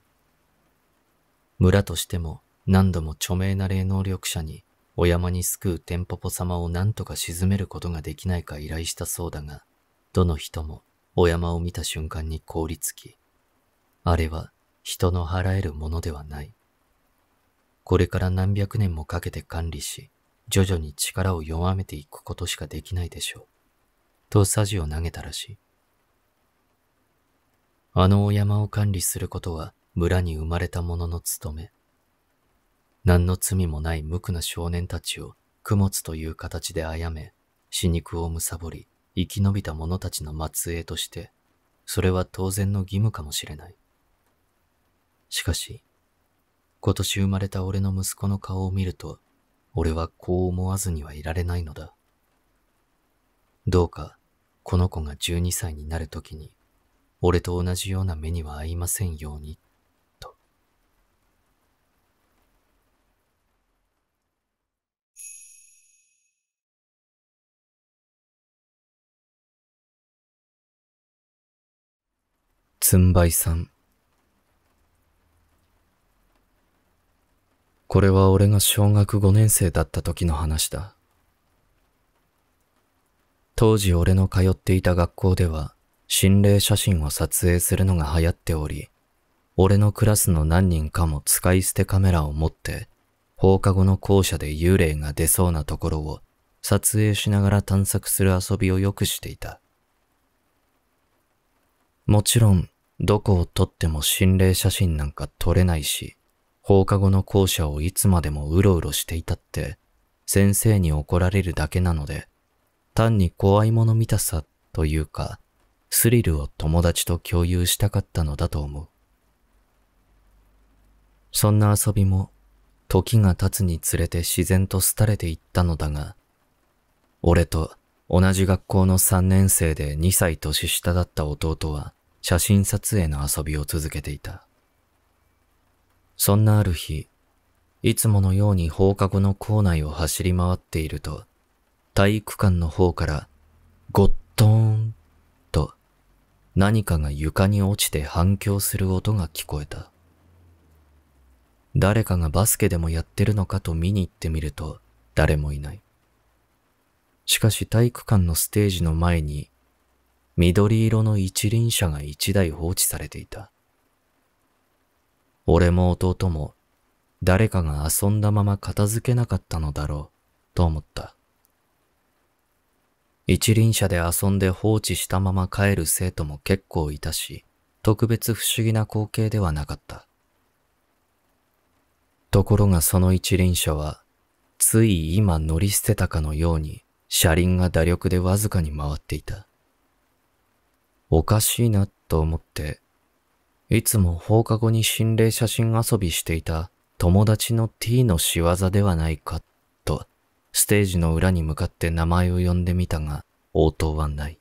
村としても何度も著名な霊能力者にお山に救うテンポポ様を何とか沈めることができないか依頼したそうだが、どの人もお山を見た瞬間に凍りつき、あれは人の払えるものではない。これから何百年もかけて管理し、徐々に力を弱めていくことしかできないでしょう。と匙を投げたらしい。あのお山を管理することは村に生まれた者の務め。何の罪もない無垢な少年たちを供物という形で殺め、死肉を貪り、生き延びた者たちの末裔として、それは当然の義務かもしれない。しかし、今年生まれた俺の息子の顔を見ると、俺はこう思わずにはいられないのだ。どうか、この子が12歳になる時に、俺と同じような目には合いませんようにつんばいさん。これは俺が小学5年生だった時の話だ。当時俺の通っていた学校では心霊写真を撮影するのが流行っており、俺のクラスの何人かも使い捨てカメラを持って放課後の校舎で幽霊が出そうなところを撮影しながら探索する遊びをよくしていた。もちろんどこを撮っても心霊写真なんか撮れないし、放課後の校舎をいつまでもうろうろしていたって、先生に怒られるだけなので、単に怖いもの見たさというか、スリルを友達と共有したかったのだと思う。そんな遊びも、時が経つにつれて自然と廃れていったのだが、俺と同じ学校の3年生で2歳年下だった弟は、写真撮影の遊びを続けていた。そんなある日、いつものように放課後の校内を走り回っていると、体育館の方からゴットーンと何かが床に落ちて反響する音が聞こえた。誰かがバスケでもやってるのかと見に行ってみると誰もいない。しかし体育館のステージの前に緑色の一輪車が一台放置されていた。俺も弟も誰かが遊んだまま片付けなかったのだろうと思った。一輪車で遊んで放置したまま帰る生徒も結構いたし、特別不思議な光景ではなかった。ところがその一輪車は、つい今乗り捨てたかのように車輪が打力でわずかに回っていた。おかしいなと思って、いつも放課後に心霊写真遊びしていた友達の T の仕業ではないかと、ステージの裏に向かって名前を呼んでみたが、応答はない。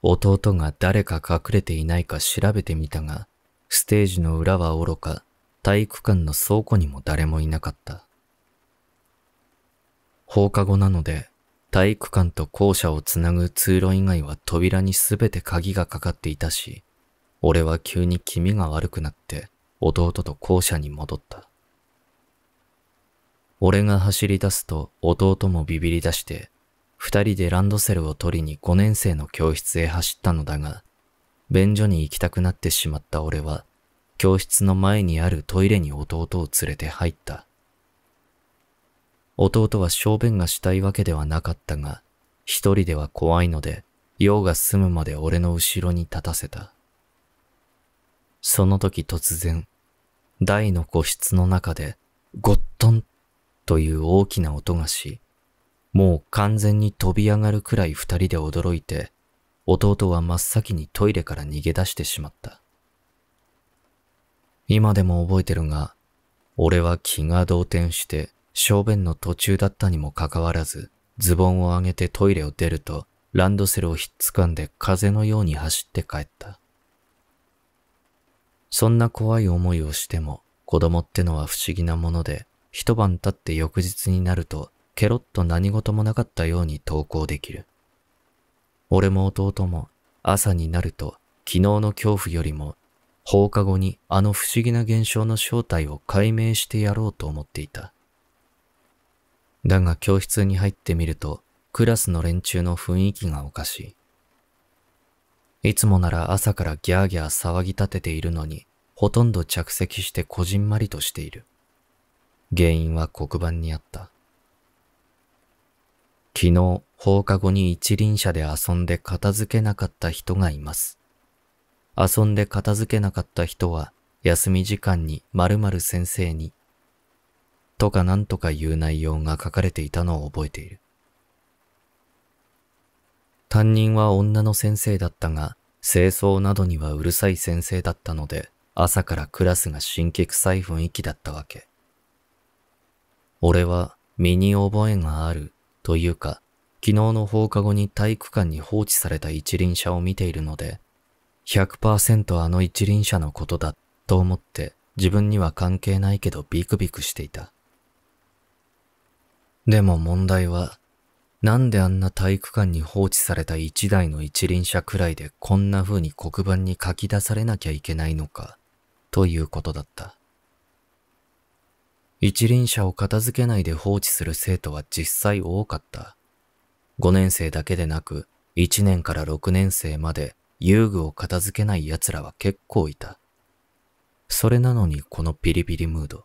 弟が誰か隠れていないか調べてみたが、ステージの裏はおろか、体育館の倉庫にも誰もいなかった。放課後なので体育館と校舎をつなぐ通路以外は扉にすべて鍵がかかっていたし、俺は急に気味が悪くなって弟と校舎に戻った。俺が走り出すと弟もビビり出して、二人でランドセルを取りに5年生の教室へ走ったのだが、便所に行きたくなってしまった俺は、教室の前にあるトイレに弟を連れて入った。弟は小便がしたいわけではなかったが、一人では怖いので、用が済むまで俺の後ろに立たせた。その時突然、大の個室の中で、ゴットンという大きな音がし、もう完全に飛び上がるくらい二人で驚いて、弟は真っ先にトイレから逃げ出してしまった。今でも覚えてるが、俺は気が動転して小便の途中だったにもかかわらず、ズボンを上げてトイレを出ると、ランドセルをひっつかんで風のように走って帰った。そんな怖い思いをしても、子供ってのは不思議なもので、一晩経って翌日になると、ケロッと何事もなかったように投稿できる。俺も弟も朝になると昨日の恐怖よりも放課後にあの不思議な現象の正体を解明してやろうと思っていた。だが教室に入ってみると、クラスの連中の雰囲気がおかしい。いつもなら朝からギャーギャー騒ぎ立てているのに、ほとんど着席してこじんまりとしている。原因は黒板にあった。昨日、放課後に一輪車で遊んで片付けなかった人がいます。遊んで片付けなかった人は、休み時間に〇〇先生にとかなんとかいう内容が書かれていたのを覚えている。担任は女の先生だったが、清掃などにはうるさい先生だったので、朝からクラスが神経臭い雰囲気だったわけ。俺は身に覚えがあるというか、昨日の放課後に体育館に放置された一輪車を見ているので、100%あの一輪車のことだと思って自分には関係ないけどビクビクしていた。でも問題は、なんであんな体育館に放置された一台の一輪車くらいでこんな風に黒板に書き出されなきゃいけないのか、ということだった。一輪車を片付けないで放置する生徒は実際多かった。5年生だけでなく、1年から6年生まで遊具を片付けない奴らは結構いた。それなのにこのピリピリムード。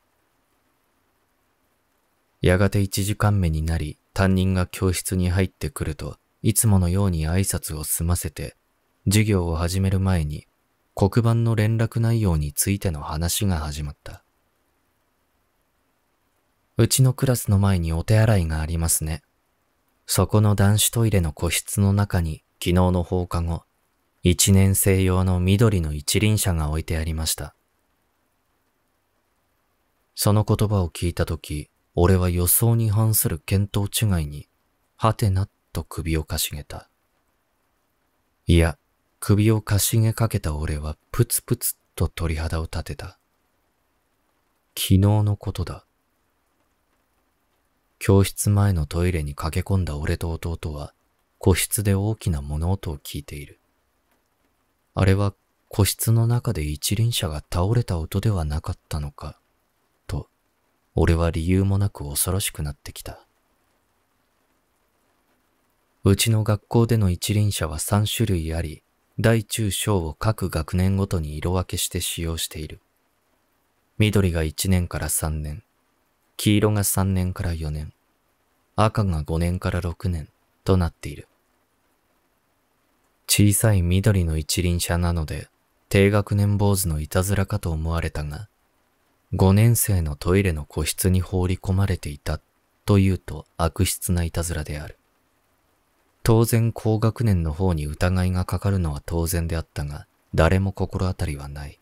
やがて1時間目になり、担任が教室に入ってくると、いつものように挨拶を済ませて、授業を始める前に、黒板の連絡内容についての話が始まった。うちのクラスの前にお手洗いがありますね。そこの男子トイレの個室の中に昨日の放課後、一年生用の緑の一輪車が置いてありました。その言葉を聞いたとき、俺は予想に反する見当違いに、はてなと首をかしげた。いや、首をかしげかけた俺はプツプツと鳥肌を立てた。昨日のことだ。教室前のトイレに駆け込んだ俺と弟は、個室で大きな物音を聞いている。あれは個室の中で一輪車が倒れた音ではなかったのか。俺は理由もなく恐ろしくなってきた。うちの学校での一輪車は3種類あり、大中小を各学年ごとに色分けして使用している。緑が1年から3年、黄色が3年から4年、赤が5年から6年となっている。小さい緑の一輪車なので、低学年坊主のいたずらかと思われたが、5年生のトイレの個室に放り込まれていたというと悪質ないたずらである。当然高学年の方に疑いがかかるのは当然であったが、誰も心当たりはない。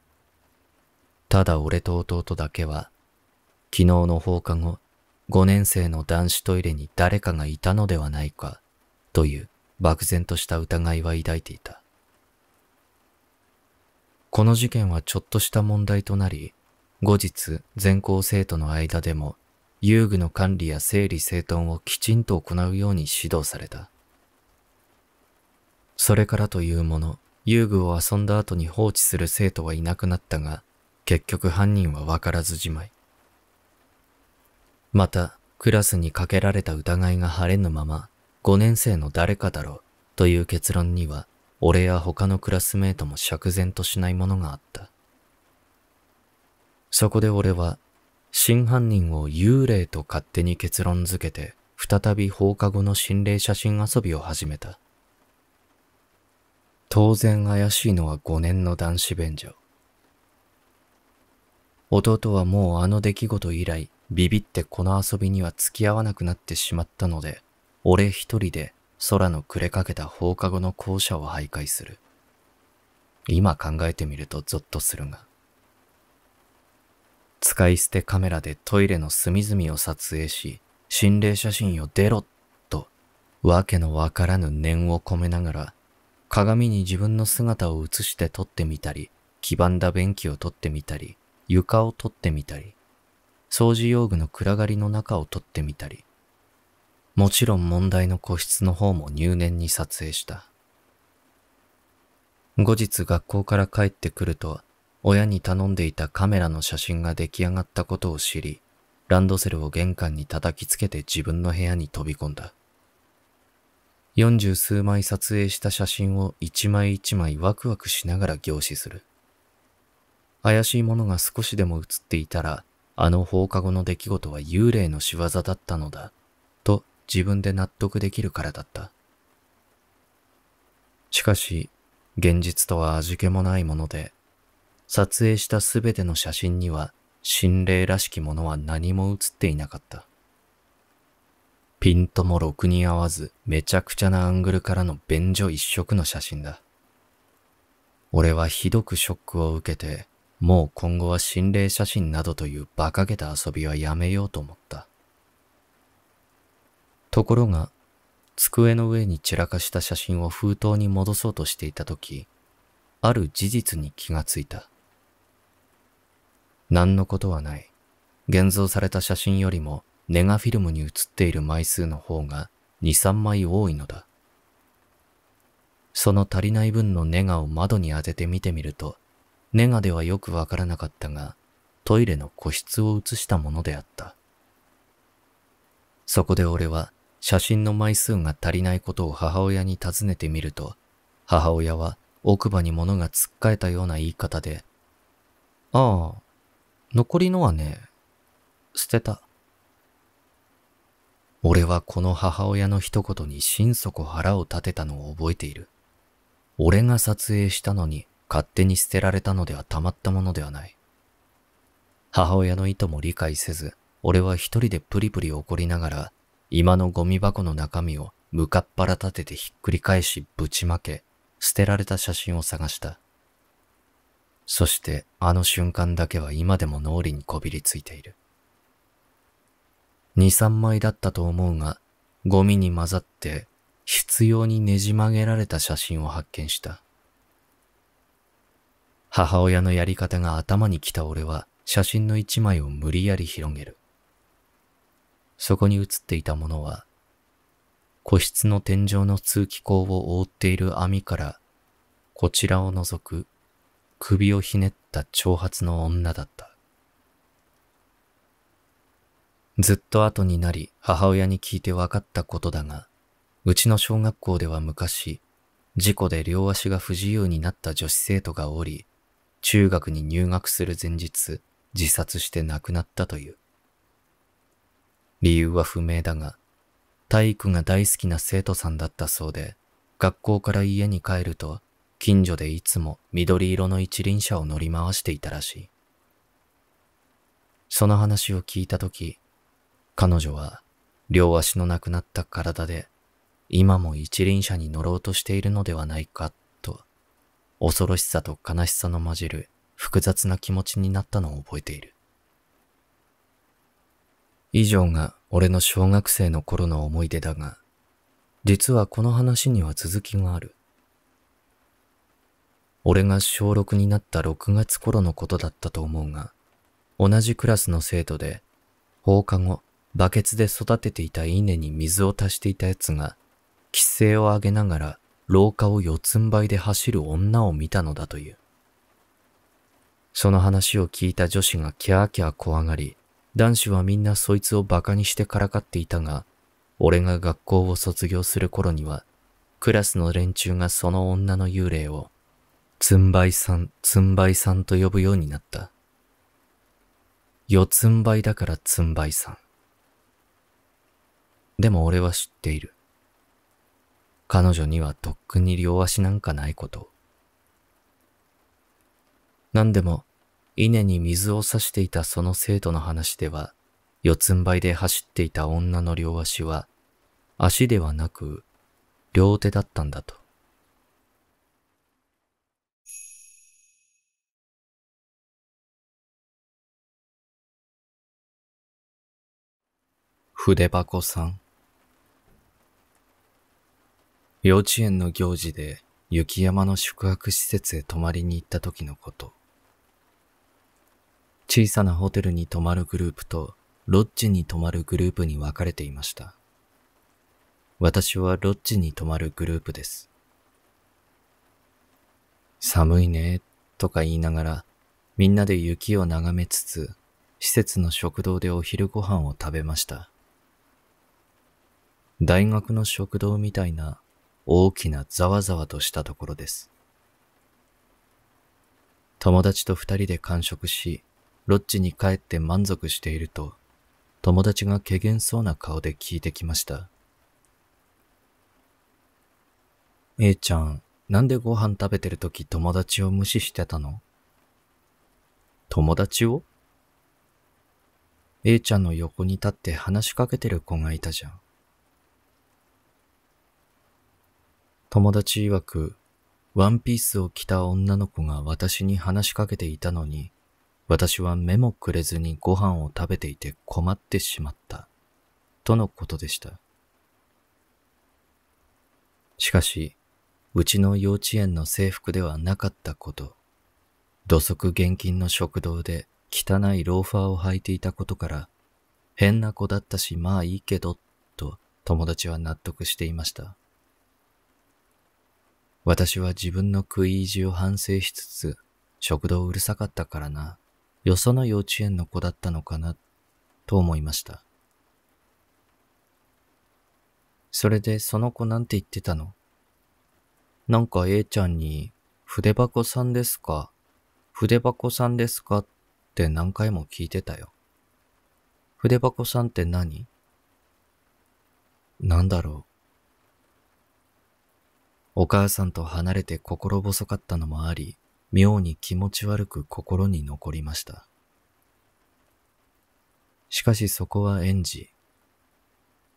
ただ俺と弟だけは、昨日の放課後、5年生の男子トイレに誰かがいたのではないか、という漠然とした疑いは抱いていた。この事件はちょっとした問題となり、後日、全校生徒の間でも、遊具の管理や整理整頓をきちんと行うように指導された。それからというもの、遊具を遊んだ後に放置する生徒はいなくなったが、結局犯人はわからずじまい。また、クラスにかけられた疑いが晴れぬまま、5年生の誰かだろうという結論には、俺や他のクラスメートも釈然としないものがあった。そこで俺は真犯人を幽霊と勝手に結論づけて再び放課後の心霊写真遊びを始めた。当然怪しいのは5年の男子便所。弟はもうあの出来事以来ビビってこの遊びには付き合わなくなってしまったので、俺一人で空の暮れかけた放課後の校舎を徘徊する。今考えてみるとゾッとするが。使い捨てカメラでトイレの隅々を撮影し、心霊写真を出ろと、わけのわからぬ念を込めながら、鏡に自分の姿を映して撮ってみたり、黄ばんだ便器を撮ってみたり、床を撮ってみたり、掃除用具の暗がりの中を撮ってみたり、もちろん問題の個室の方も入念に撮影した。後日学校から帰ってくると、親に頼んでいたカメラの写真が出来上がったことを知り、ランドセルを玄関に叩きつけて自分の部屋に飛び込んだ。四十数枚撮影した写真を一枚一枚ワクワクしながら凝視する。怪しいものが少しでも写っていたら、あの放課後の出来事は幽霊の仕業だったのだ、と自分で納得できるからだった。しかし、現実とは味気もないもので、撮影したすべての写真には心霊らしきものは何も写っていなかった。ピントもろくに合わず、めちゃくちゃなアングルからの便所一色の写真だ。俺はひどくショックを受けて、もう今後は心霊写真などという馬鹿げた遊びはやめようと思った。ところが、机の上に散らかした写真を封筒に戻そうとしていた時、ある事実に気がついた。何のことはない。現像された写真よりもネガフィルムに写っている枚数の方が2、3枚多いのだ。その足りない分のネガを窓に当てて見てみると、ネガではよくわからなかったが、トイレの個室を写したものであった。そこで俺は写真の枚数が足りないことを母親に尋ねてみると、母親は奥歯に物が突っかえたような言い方で、ああ、残りのはね、捨てた。俺はこの母親の一言に心底腹を立てたのを覚えている。俺が撮影したのに勝手に捨てられたのではたまったものではない。母親の意図も理解せず、俺は一人でプリプリ怒りながら、今のゴミ箱の中身を向かっ腹立ててひっくり返しぶちまけ、捨てられた写真を探した。そしてあの瞬間だけは今でも脳裏にこびりついている。二三枚だったと思うが、ゴミに混ざって必要にねじ曲げられた写真を発見した。母親のやり方が頭に来た俺は写真の一枚を無理やり広げる。そこに写っていたものは、個室の天井の通気口を覆っている網からこちらを覗く首をひねった長髪の女だった。ずっと後になり母親に聞いて分かったことだが、うちの小学校では昔、事故で両足が不自由になった女子生徒がおり、中学に入学する前日、自殺して亡くなったという。理由は不明だが、体育が大好きな生徒さんだったそうで、学校から家に帰ると近所でいつも緑色の一輪車を乗り回していたらしい。その話を聞いたとき、彼女は両足のなくなった体で今も一輪車に乗ろうとしているのではないかと恐ろしさと悲しさの混じる複雑な気持ちになったのを覚えている。以上が俺の小学生の頃の思い出だが、実はこの話には続きがある。俺が小6になった6月頃のことだったと思うが、同じクラスの生徒で、放課後、バケツで育てていた稲に水を足していた奴が、規制を上げながら廊下を四つん這いで走る女を見たのだという。その話を聞いた女子がキャーキャー怖がり、男子はみんなそいつを馬鹿にしてからかっていたが、俺が学校を卒業する頃には、クラスの連中がその女の幽霊をつんばいさん、つんばいさんと呼ぶようになった。四つんばいだからつんばいさん。でも俺は知っている。彼女にはとっくに両足なんかないこと。何でも、稲に水を差していたその生徒の話では、四つんばいで走っていた女の両足は、足ではなく、両手だったんだと。筆箱さん。幼稚園の行事で雪山の宿泊施設へ泊まりに行った時のこと。小さなホテルに泊まるグループとロッジに泊まるグループに分かれていました。私はロッジに泊まるグループです。寒いね、とか言いながら、みんなで雪を眺めつつ、施設の食堂でお昼ご飯を食べました。大学の食堂みたいな大きなざわざわとしたところです。友達と二人で完食し、ロッジに帰って満足していると、友達が怪げそうな顔で聞いてきました。A ちゃん、なんでご飯食べてる時友達を無視してたの友達を ?A ちゃんの横に立って話しかけてる子がいたじゃん。友達曰く、ワンピースを着た女の子が私に話しかけていたのに、私は目もくれずにご飯を食べていて困ってしまった、とのことでした。しかし、うちの幼稚園の制服ではなかったこと、土足厳禁の食堂で汚いローファーを履いていたことから、変な子だったしまあいいけど、と友達は納得していました。私は自分の食い意地を反省しつつ、食堂うるさかったからな、よその幼稚園の子だったのかな、と思いました。それでその子なんて言ってたのなんか A ちゃんに、筆箱さんですか筆箱さんですかって何回も聞いてたよ。筆箱さんって何なんだろうお母さんと離れて心細かったのもあり、妙に気持ち悪く心に残りました。しかしそこは園児。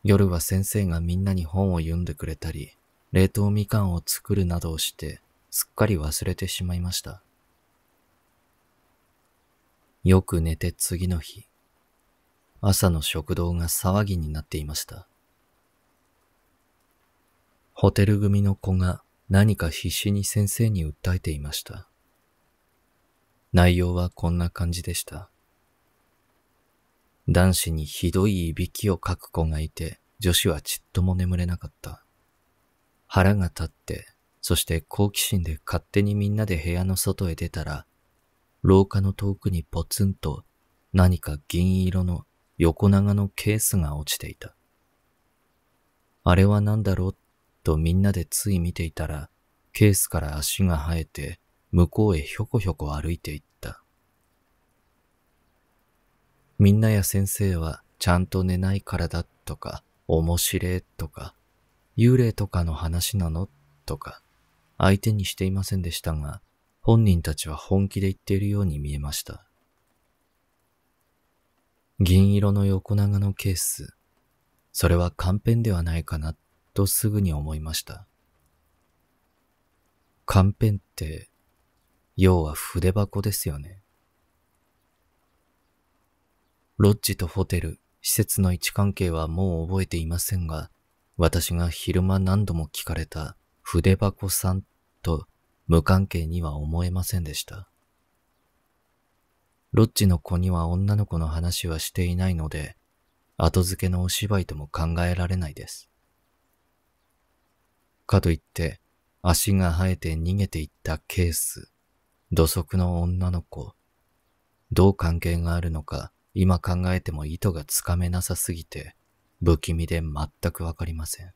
夜は先生がみんなに本を読んでくれたり、冷凍みかんを作るなどをして、すっかり忘れてしまいました。よく寝て次の日、朝の食堂が騒ぎになっていました。ホテル組の子が何か必死に先生に訴えていました。内容はこんな感じでした。男子にひどいいびきをかく子がいて、女子はちっとも眠れなかった。腹が立って、そして好奇心で勝手にみんなで部屋の外へ出たら、廊下の遠くにポツンと何か銀色の横長のケースが落ちていた。あれは何だろうとみんなでつい見ていたら、ケースから足が生えて、向こうへひょこひょこ歩いていった。みんなや先生は、ちゃんと寝ないからだとか、面白えとか、幽霊とかの話なのとか、相手にしていませんでしたが、本人たちは本気で言っているように見えました。銀色の横長のケース。それはカンではないかなとすぐに思いました。カンペンって、要は筆箱ですよね。ロッジとホテル、施設の位置関係はもう覚えていませんが、私が昼間何度も聞かれた筆箱さんと無関係には思えませんでした。ロッジの子には女の子の話はしていないので、後付けのお芝居とも考えられないです。かといって、足が生えて逃げていったケース、土足の女の子。どう関係があるのか、今考えても意図がつかめなさすぎて、不気味で全くわかりません。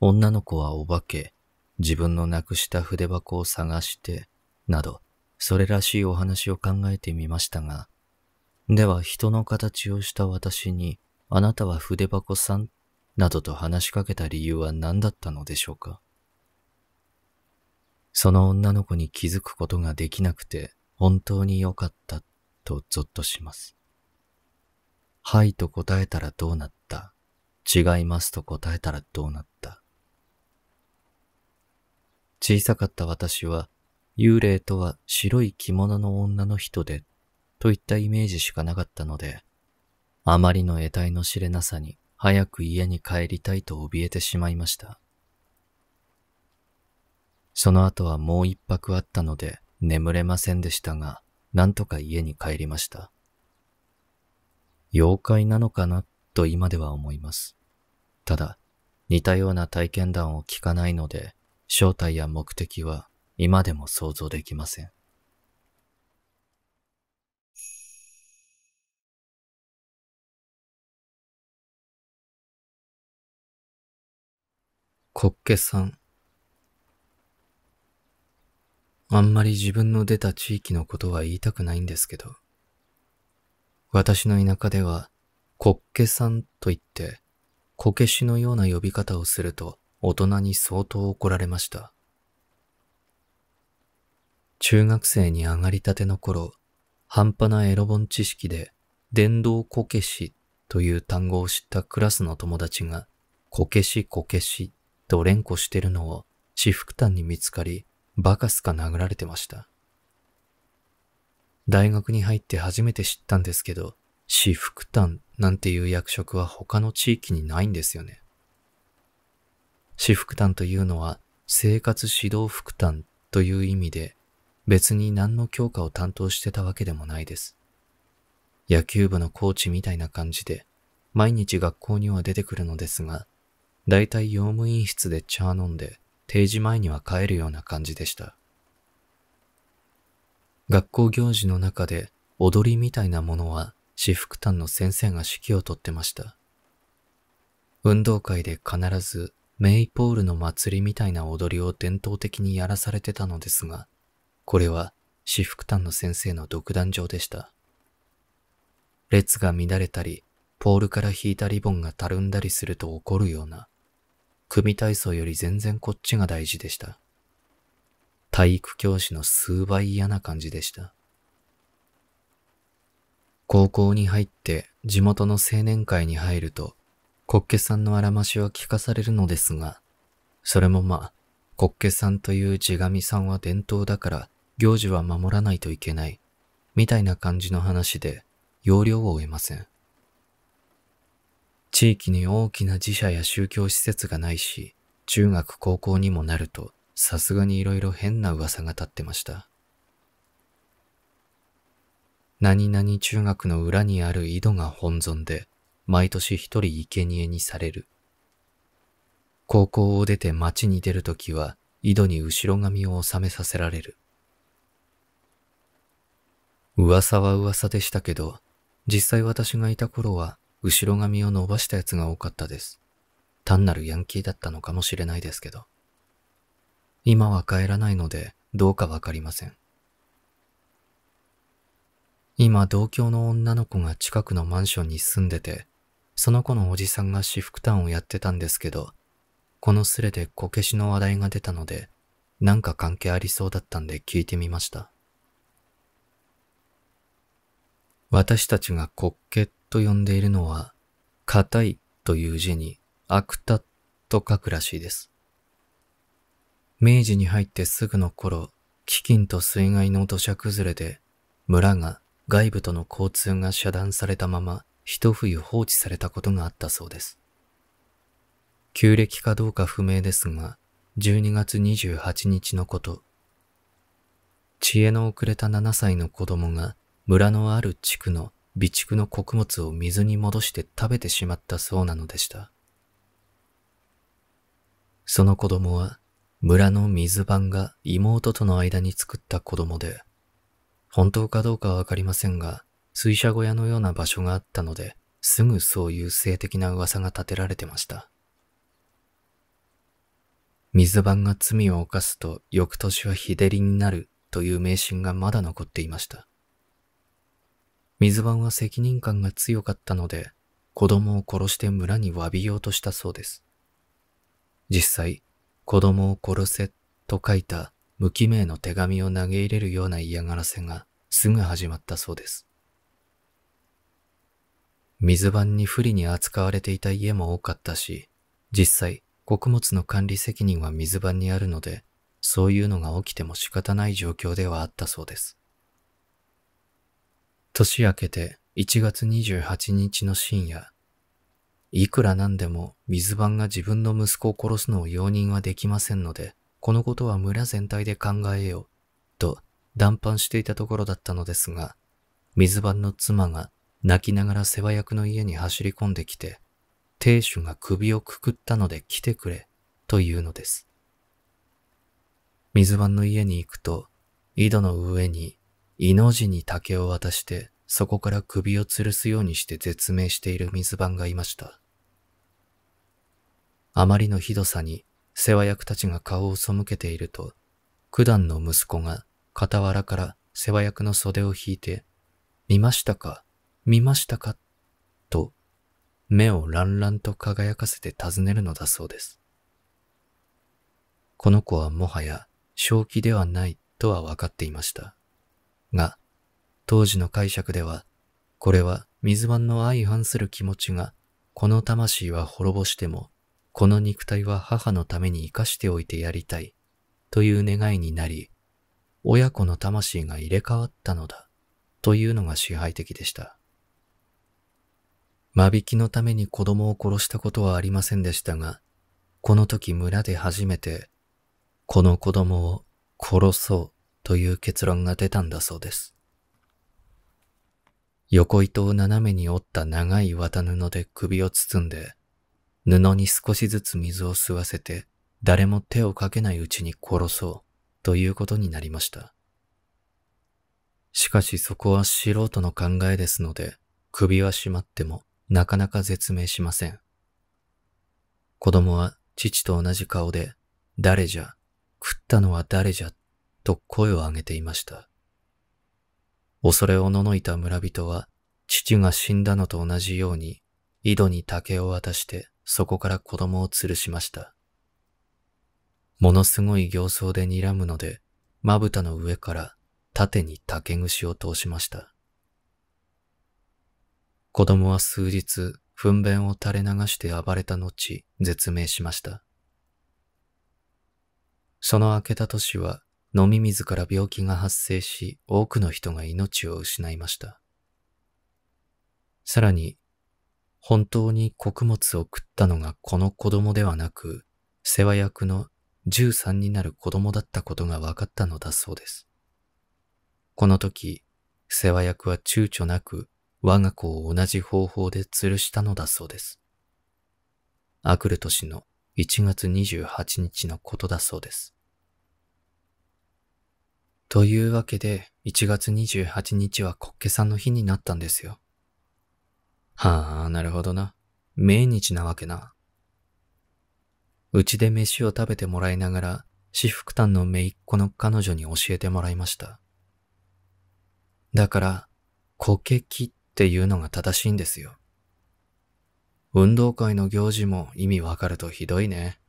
女の子はお化け、自分のなくした筆箱を探して、など、それらしいお話を考えてみましたが、では人の形をした私に、あなたは筆箱さんなどと話しかけた理由は何だったのでしょうかその女の子に気づくことができなくて本当に良かったとゾッとします。はいと答えたらどうなった違いますと答えたらどうなった小さかった私は幽霊とは白い着物の女の人でといったイメージしかなかったのであまりの得体の知れなさに早く家に帰りたいと怯えてしまいました。その後はもう一泊あったので眠れませんでしたが、なんとか家に帰りました。妖怪なのかなと今では思います。ただ、似たような体験談を聞かないので、正体や目的は今でも想像できません。コッケさん。あんまり自分の出た地域のことは言いたくないんですけど、私の田舎では、コッケさんと言って、こけしのような呼び方をすると大人に相当怒られました。中学生に上がりたての頃、半端なエロ本知識で、電動こけしという単語を知ったクラスの友達が、こけしこけしと連呼してるのを私服団に見つかり、バカすか殴られてました。大学に入って初めて知ったんですけど、私服団なんていう役職は他の地域にないんですよね。私服団というのは生活指導副担という意味で、別に何の教科を担当してたわけでもないです。野球部のコーチみたいな感じで、毎日学校には出てくるのですが、だいたい用務員室で茶飲んで、定時前には帰るような感じでした。学校行事の中で踊りみたいなものは私服担の先生が指揮をとってました。運動会で必ずメイポールの祭りみたいな踊りを伝統的にやらされてたのですが、これは私服担の先生の独壇場でした。列が乱れたり、ポールから引いたリボンがたるんだりすると怒るような、組体操より全然こっちが大事でした。体育教師の数倍嫌な感じでした。高校に入って地元の青年会に入ると、っけさんのあらましは聞かされるのですが、それもまあ、っけさんという地神さんは伝統だから行事は守らないといけない、みたいな感じの話で、要領を得ません。地域に大きな寺社や宗教施設がないし、中学高校にもなると、さすがに色々変な噂が立ってました。何々中学の裏にある井戸が本尊で、毎年一人生贄にされる。高校を出て町に出るときは、井戸に後ろ髪を収めさせられる。噂は噂でしたけど、実際私がいた頃は後ろ髪を伸ばしたやつが多かったです。単なるヤンキーだったのかもしれないですけど。今は帰らないのでどうかわかりません。今同郷の女の子が近くのマンションに住んでて、その子のおじさんが私服担をやってたんですけど、このスレでこけしの話題が出たので、なんか関係ありそうだったんで聞いてみました。私たちが滑稽っと呼んでいるのは、硬いという字に悪田と書くらしいです。明治に入ってすぐの頃、飢饉と水害の土砂崩れで、村が外部との交通が遮断されたまま一冬放置されたことがあったそうです。旧暦かどうか不明ですが、12月28日のこと、知恵の遅れた7歳の子供が村のある地区の備蓄の穀物を水に戻して食べてしまったそうなのでした。その子供は村の水番が妹との間に作った子供で、本当かどうかはわかりませんが、水車小屋のような場所があったので、すぐそういう性的な噂が立てられてました。水番が罪を犯すと翌年は日照りになるという迷信がまだ残っていました。水盤は責任感が強かったので、子供を殺して村に詫びようとしたそうです。実際、子供を殺せと書いた無記名の手紙を投げ入れるような嫌がらせがすぐ始まったそうです。水盤に不利に扱われていた家も多かったし、実際、穀物の管理責任は水盤にあるので、そういうのが起きても仕方ない状況ではあったそうです。年明けて1月28日の深夜、いくらなんでも水番が自分の息子を殺すのを容認はできませんので、このことは村全体で考えよう、と談判していたところだったのですが、水番の妻が泣きながら世話役の家に走り込んできて、亭主が首をくくったので来てくれ、というのです。水番の家に行くと、井戸の上に命に竹を渡して、そこから首を吊るすようにして絶命している水番がいました。あまりのひどさに、世話役たちが顔を背けていると、九段の息子が傍らから世話役の袖を引いて、見ましたか見ましたかと、目を乱々と輝かせて尋ねるのだそうです。この子はもはや正気ではないとは分かっていました。が、当時の解釈では、これは水湾の相反する気持ちが、この魂は滅ぼしても、この肉体は母のために生かしておいてやりたい、という願いになり、親子の魂が入れ替わったのだ、というのが支配的でした。間引きのために子供を殺したことはありませんでしたが、この時村で初めて、この子供を殺そうという結論が出たんだそうです。横糸を斜めに折った長い綿布で首を包んで、布に少しずつ水を吸わせて、誰も手をかけないうちに殺そう、ということになりました。しかしそこは素人の考えですので、首は締まってもなかなか絶命しません。子供は父と同じ顔で、誰じゃ、食ったのは誰じゃと声を上げていました。恐れおののいた村人は、父が死んだのと同じように、井戸に竹を渡して、そこから子供を吊るしました。ものすごい形相で睨むので、まぶたの上から縦に竹串を通しました。子供は数日、糞便を垂れ流して暴れた後、絶命しました。その明けた年は、飲み水から病気が発生し、多くの人が命を失いました。さらに、本当に穀物を食ったのがこの子供ではなく、世話役の13になる子供だったことが分かったのだそうです。この時、世話役は躊躇なく我が子を同じ方法で吊るしたのだそうです。あくる年の1月28日のことだそうです。というわけで、1月28日はコッケさんの日になったんですよ。はあ、なるほどな。命日なわけな。うちで飯を食べてもらいながら、私服担の姪っ子の彼女に教えてもらいました。だから、コケキっていうのが正しいんですよ。運動会の行事も意味わかるとひどいね。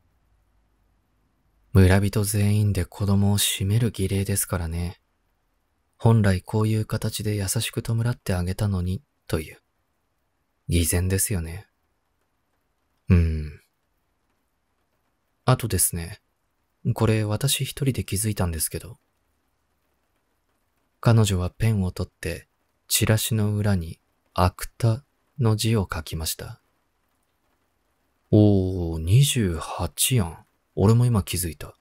村人全員で子供を締める儀礼ですからね。本来こういう形で優しく弔ってあげたのに、という。偽善ですよね。うん。あとですね。これ私一人で気づいたんですけど。彼女はペンを取って、チラシの裏に、アクタの字を書きました。おー、28やん。俺も今気づいた。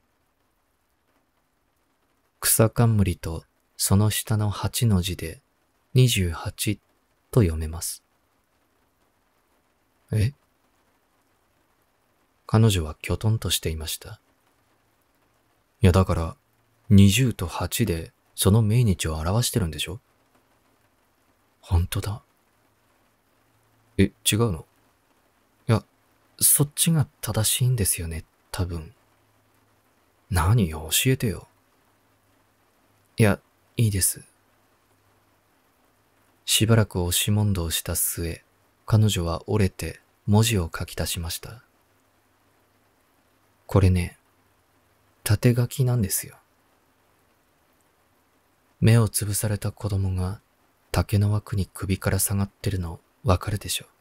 草冠とその下の8の字で28と読めます。え彼女はきょとんとしていました。いやだから、20と8でその命日を表してるんでしょ本当だ。え、違うのいや、そっちが正しいんですよね。多分。何よ、教えてよ。いや、いいです。しばらく押し問答した末、彼女は折れて文字を書き出しました。これね、縦書きなんですよ。目をつぶされた子供が竹の枠に首から下がってるのわかるでしょう。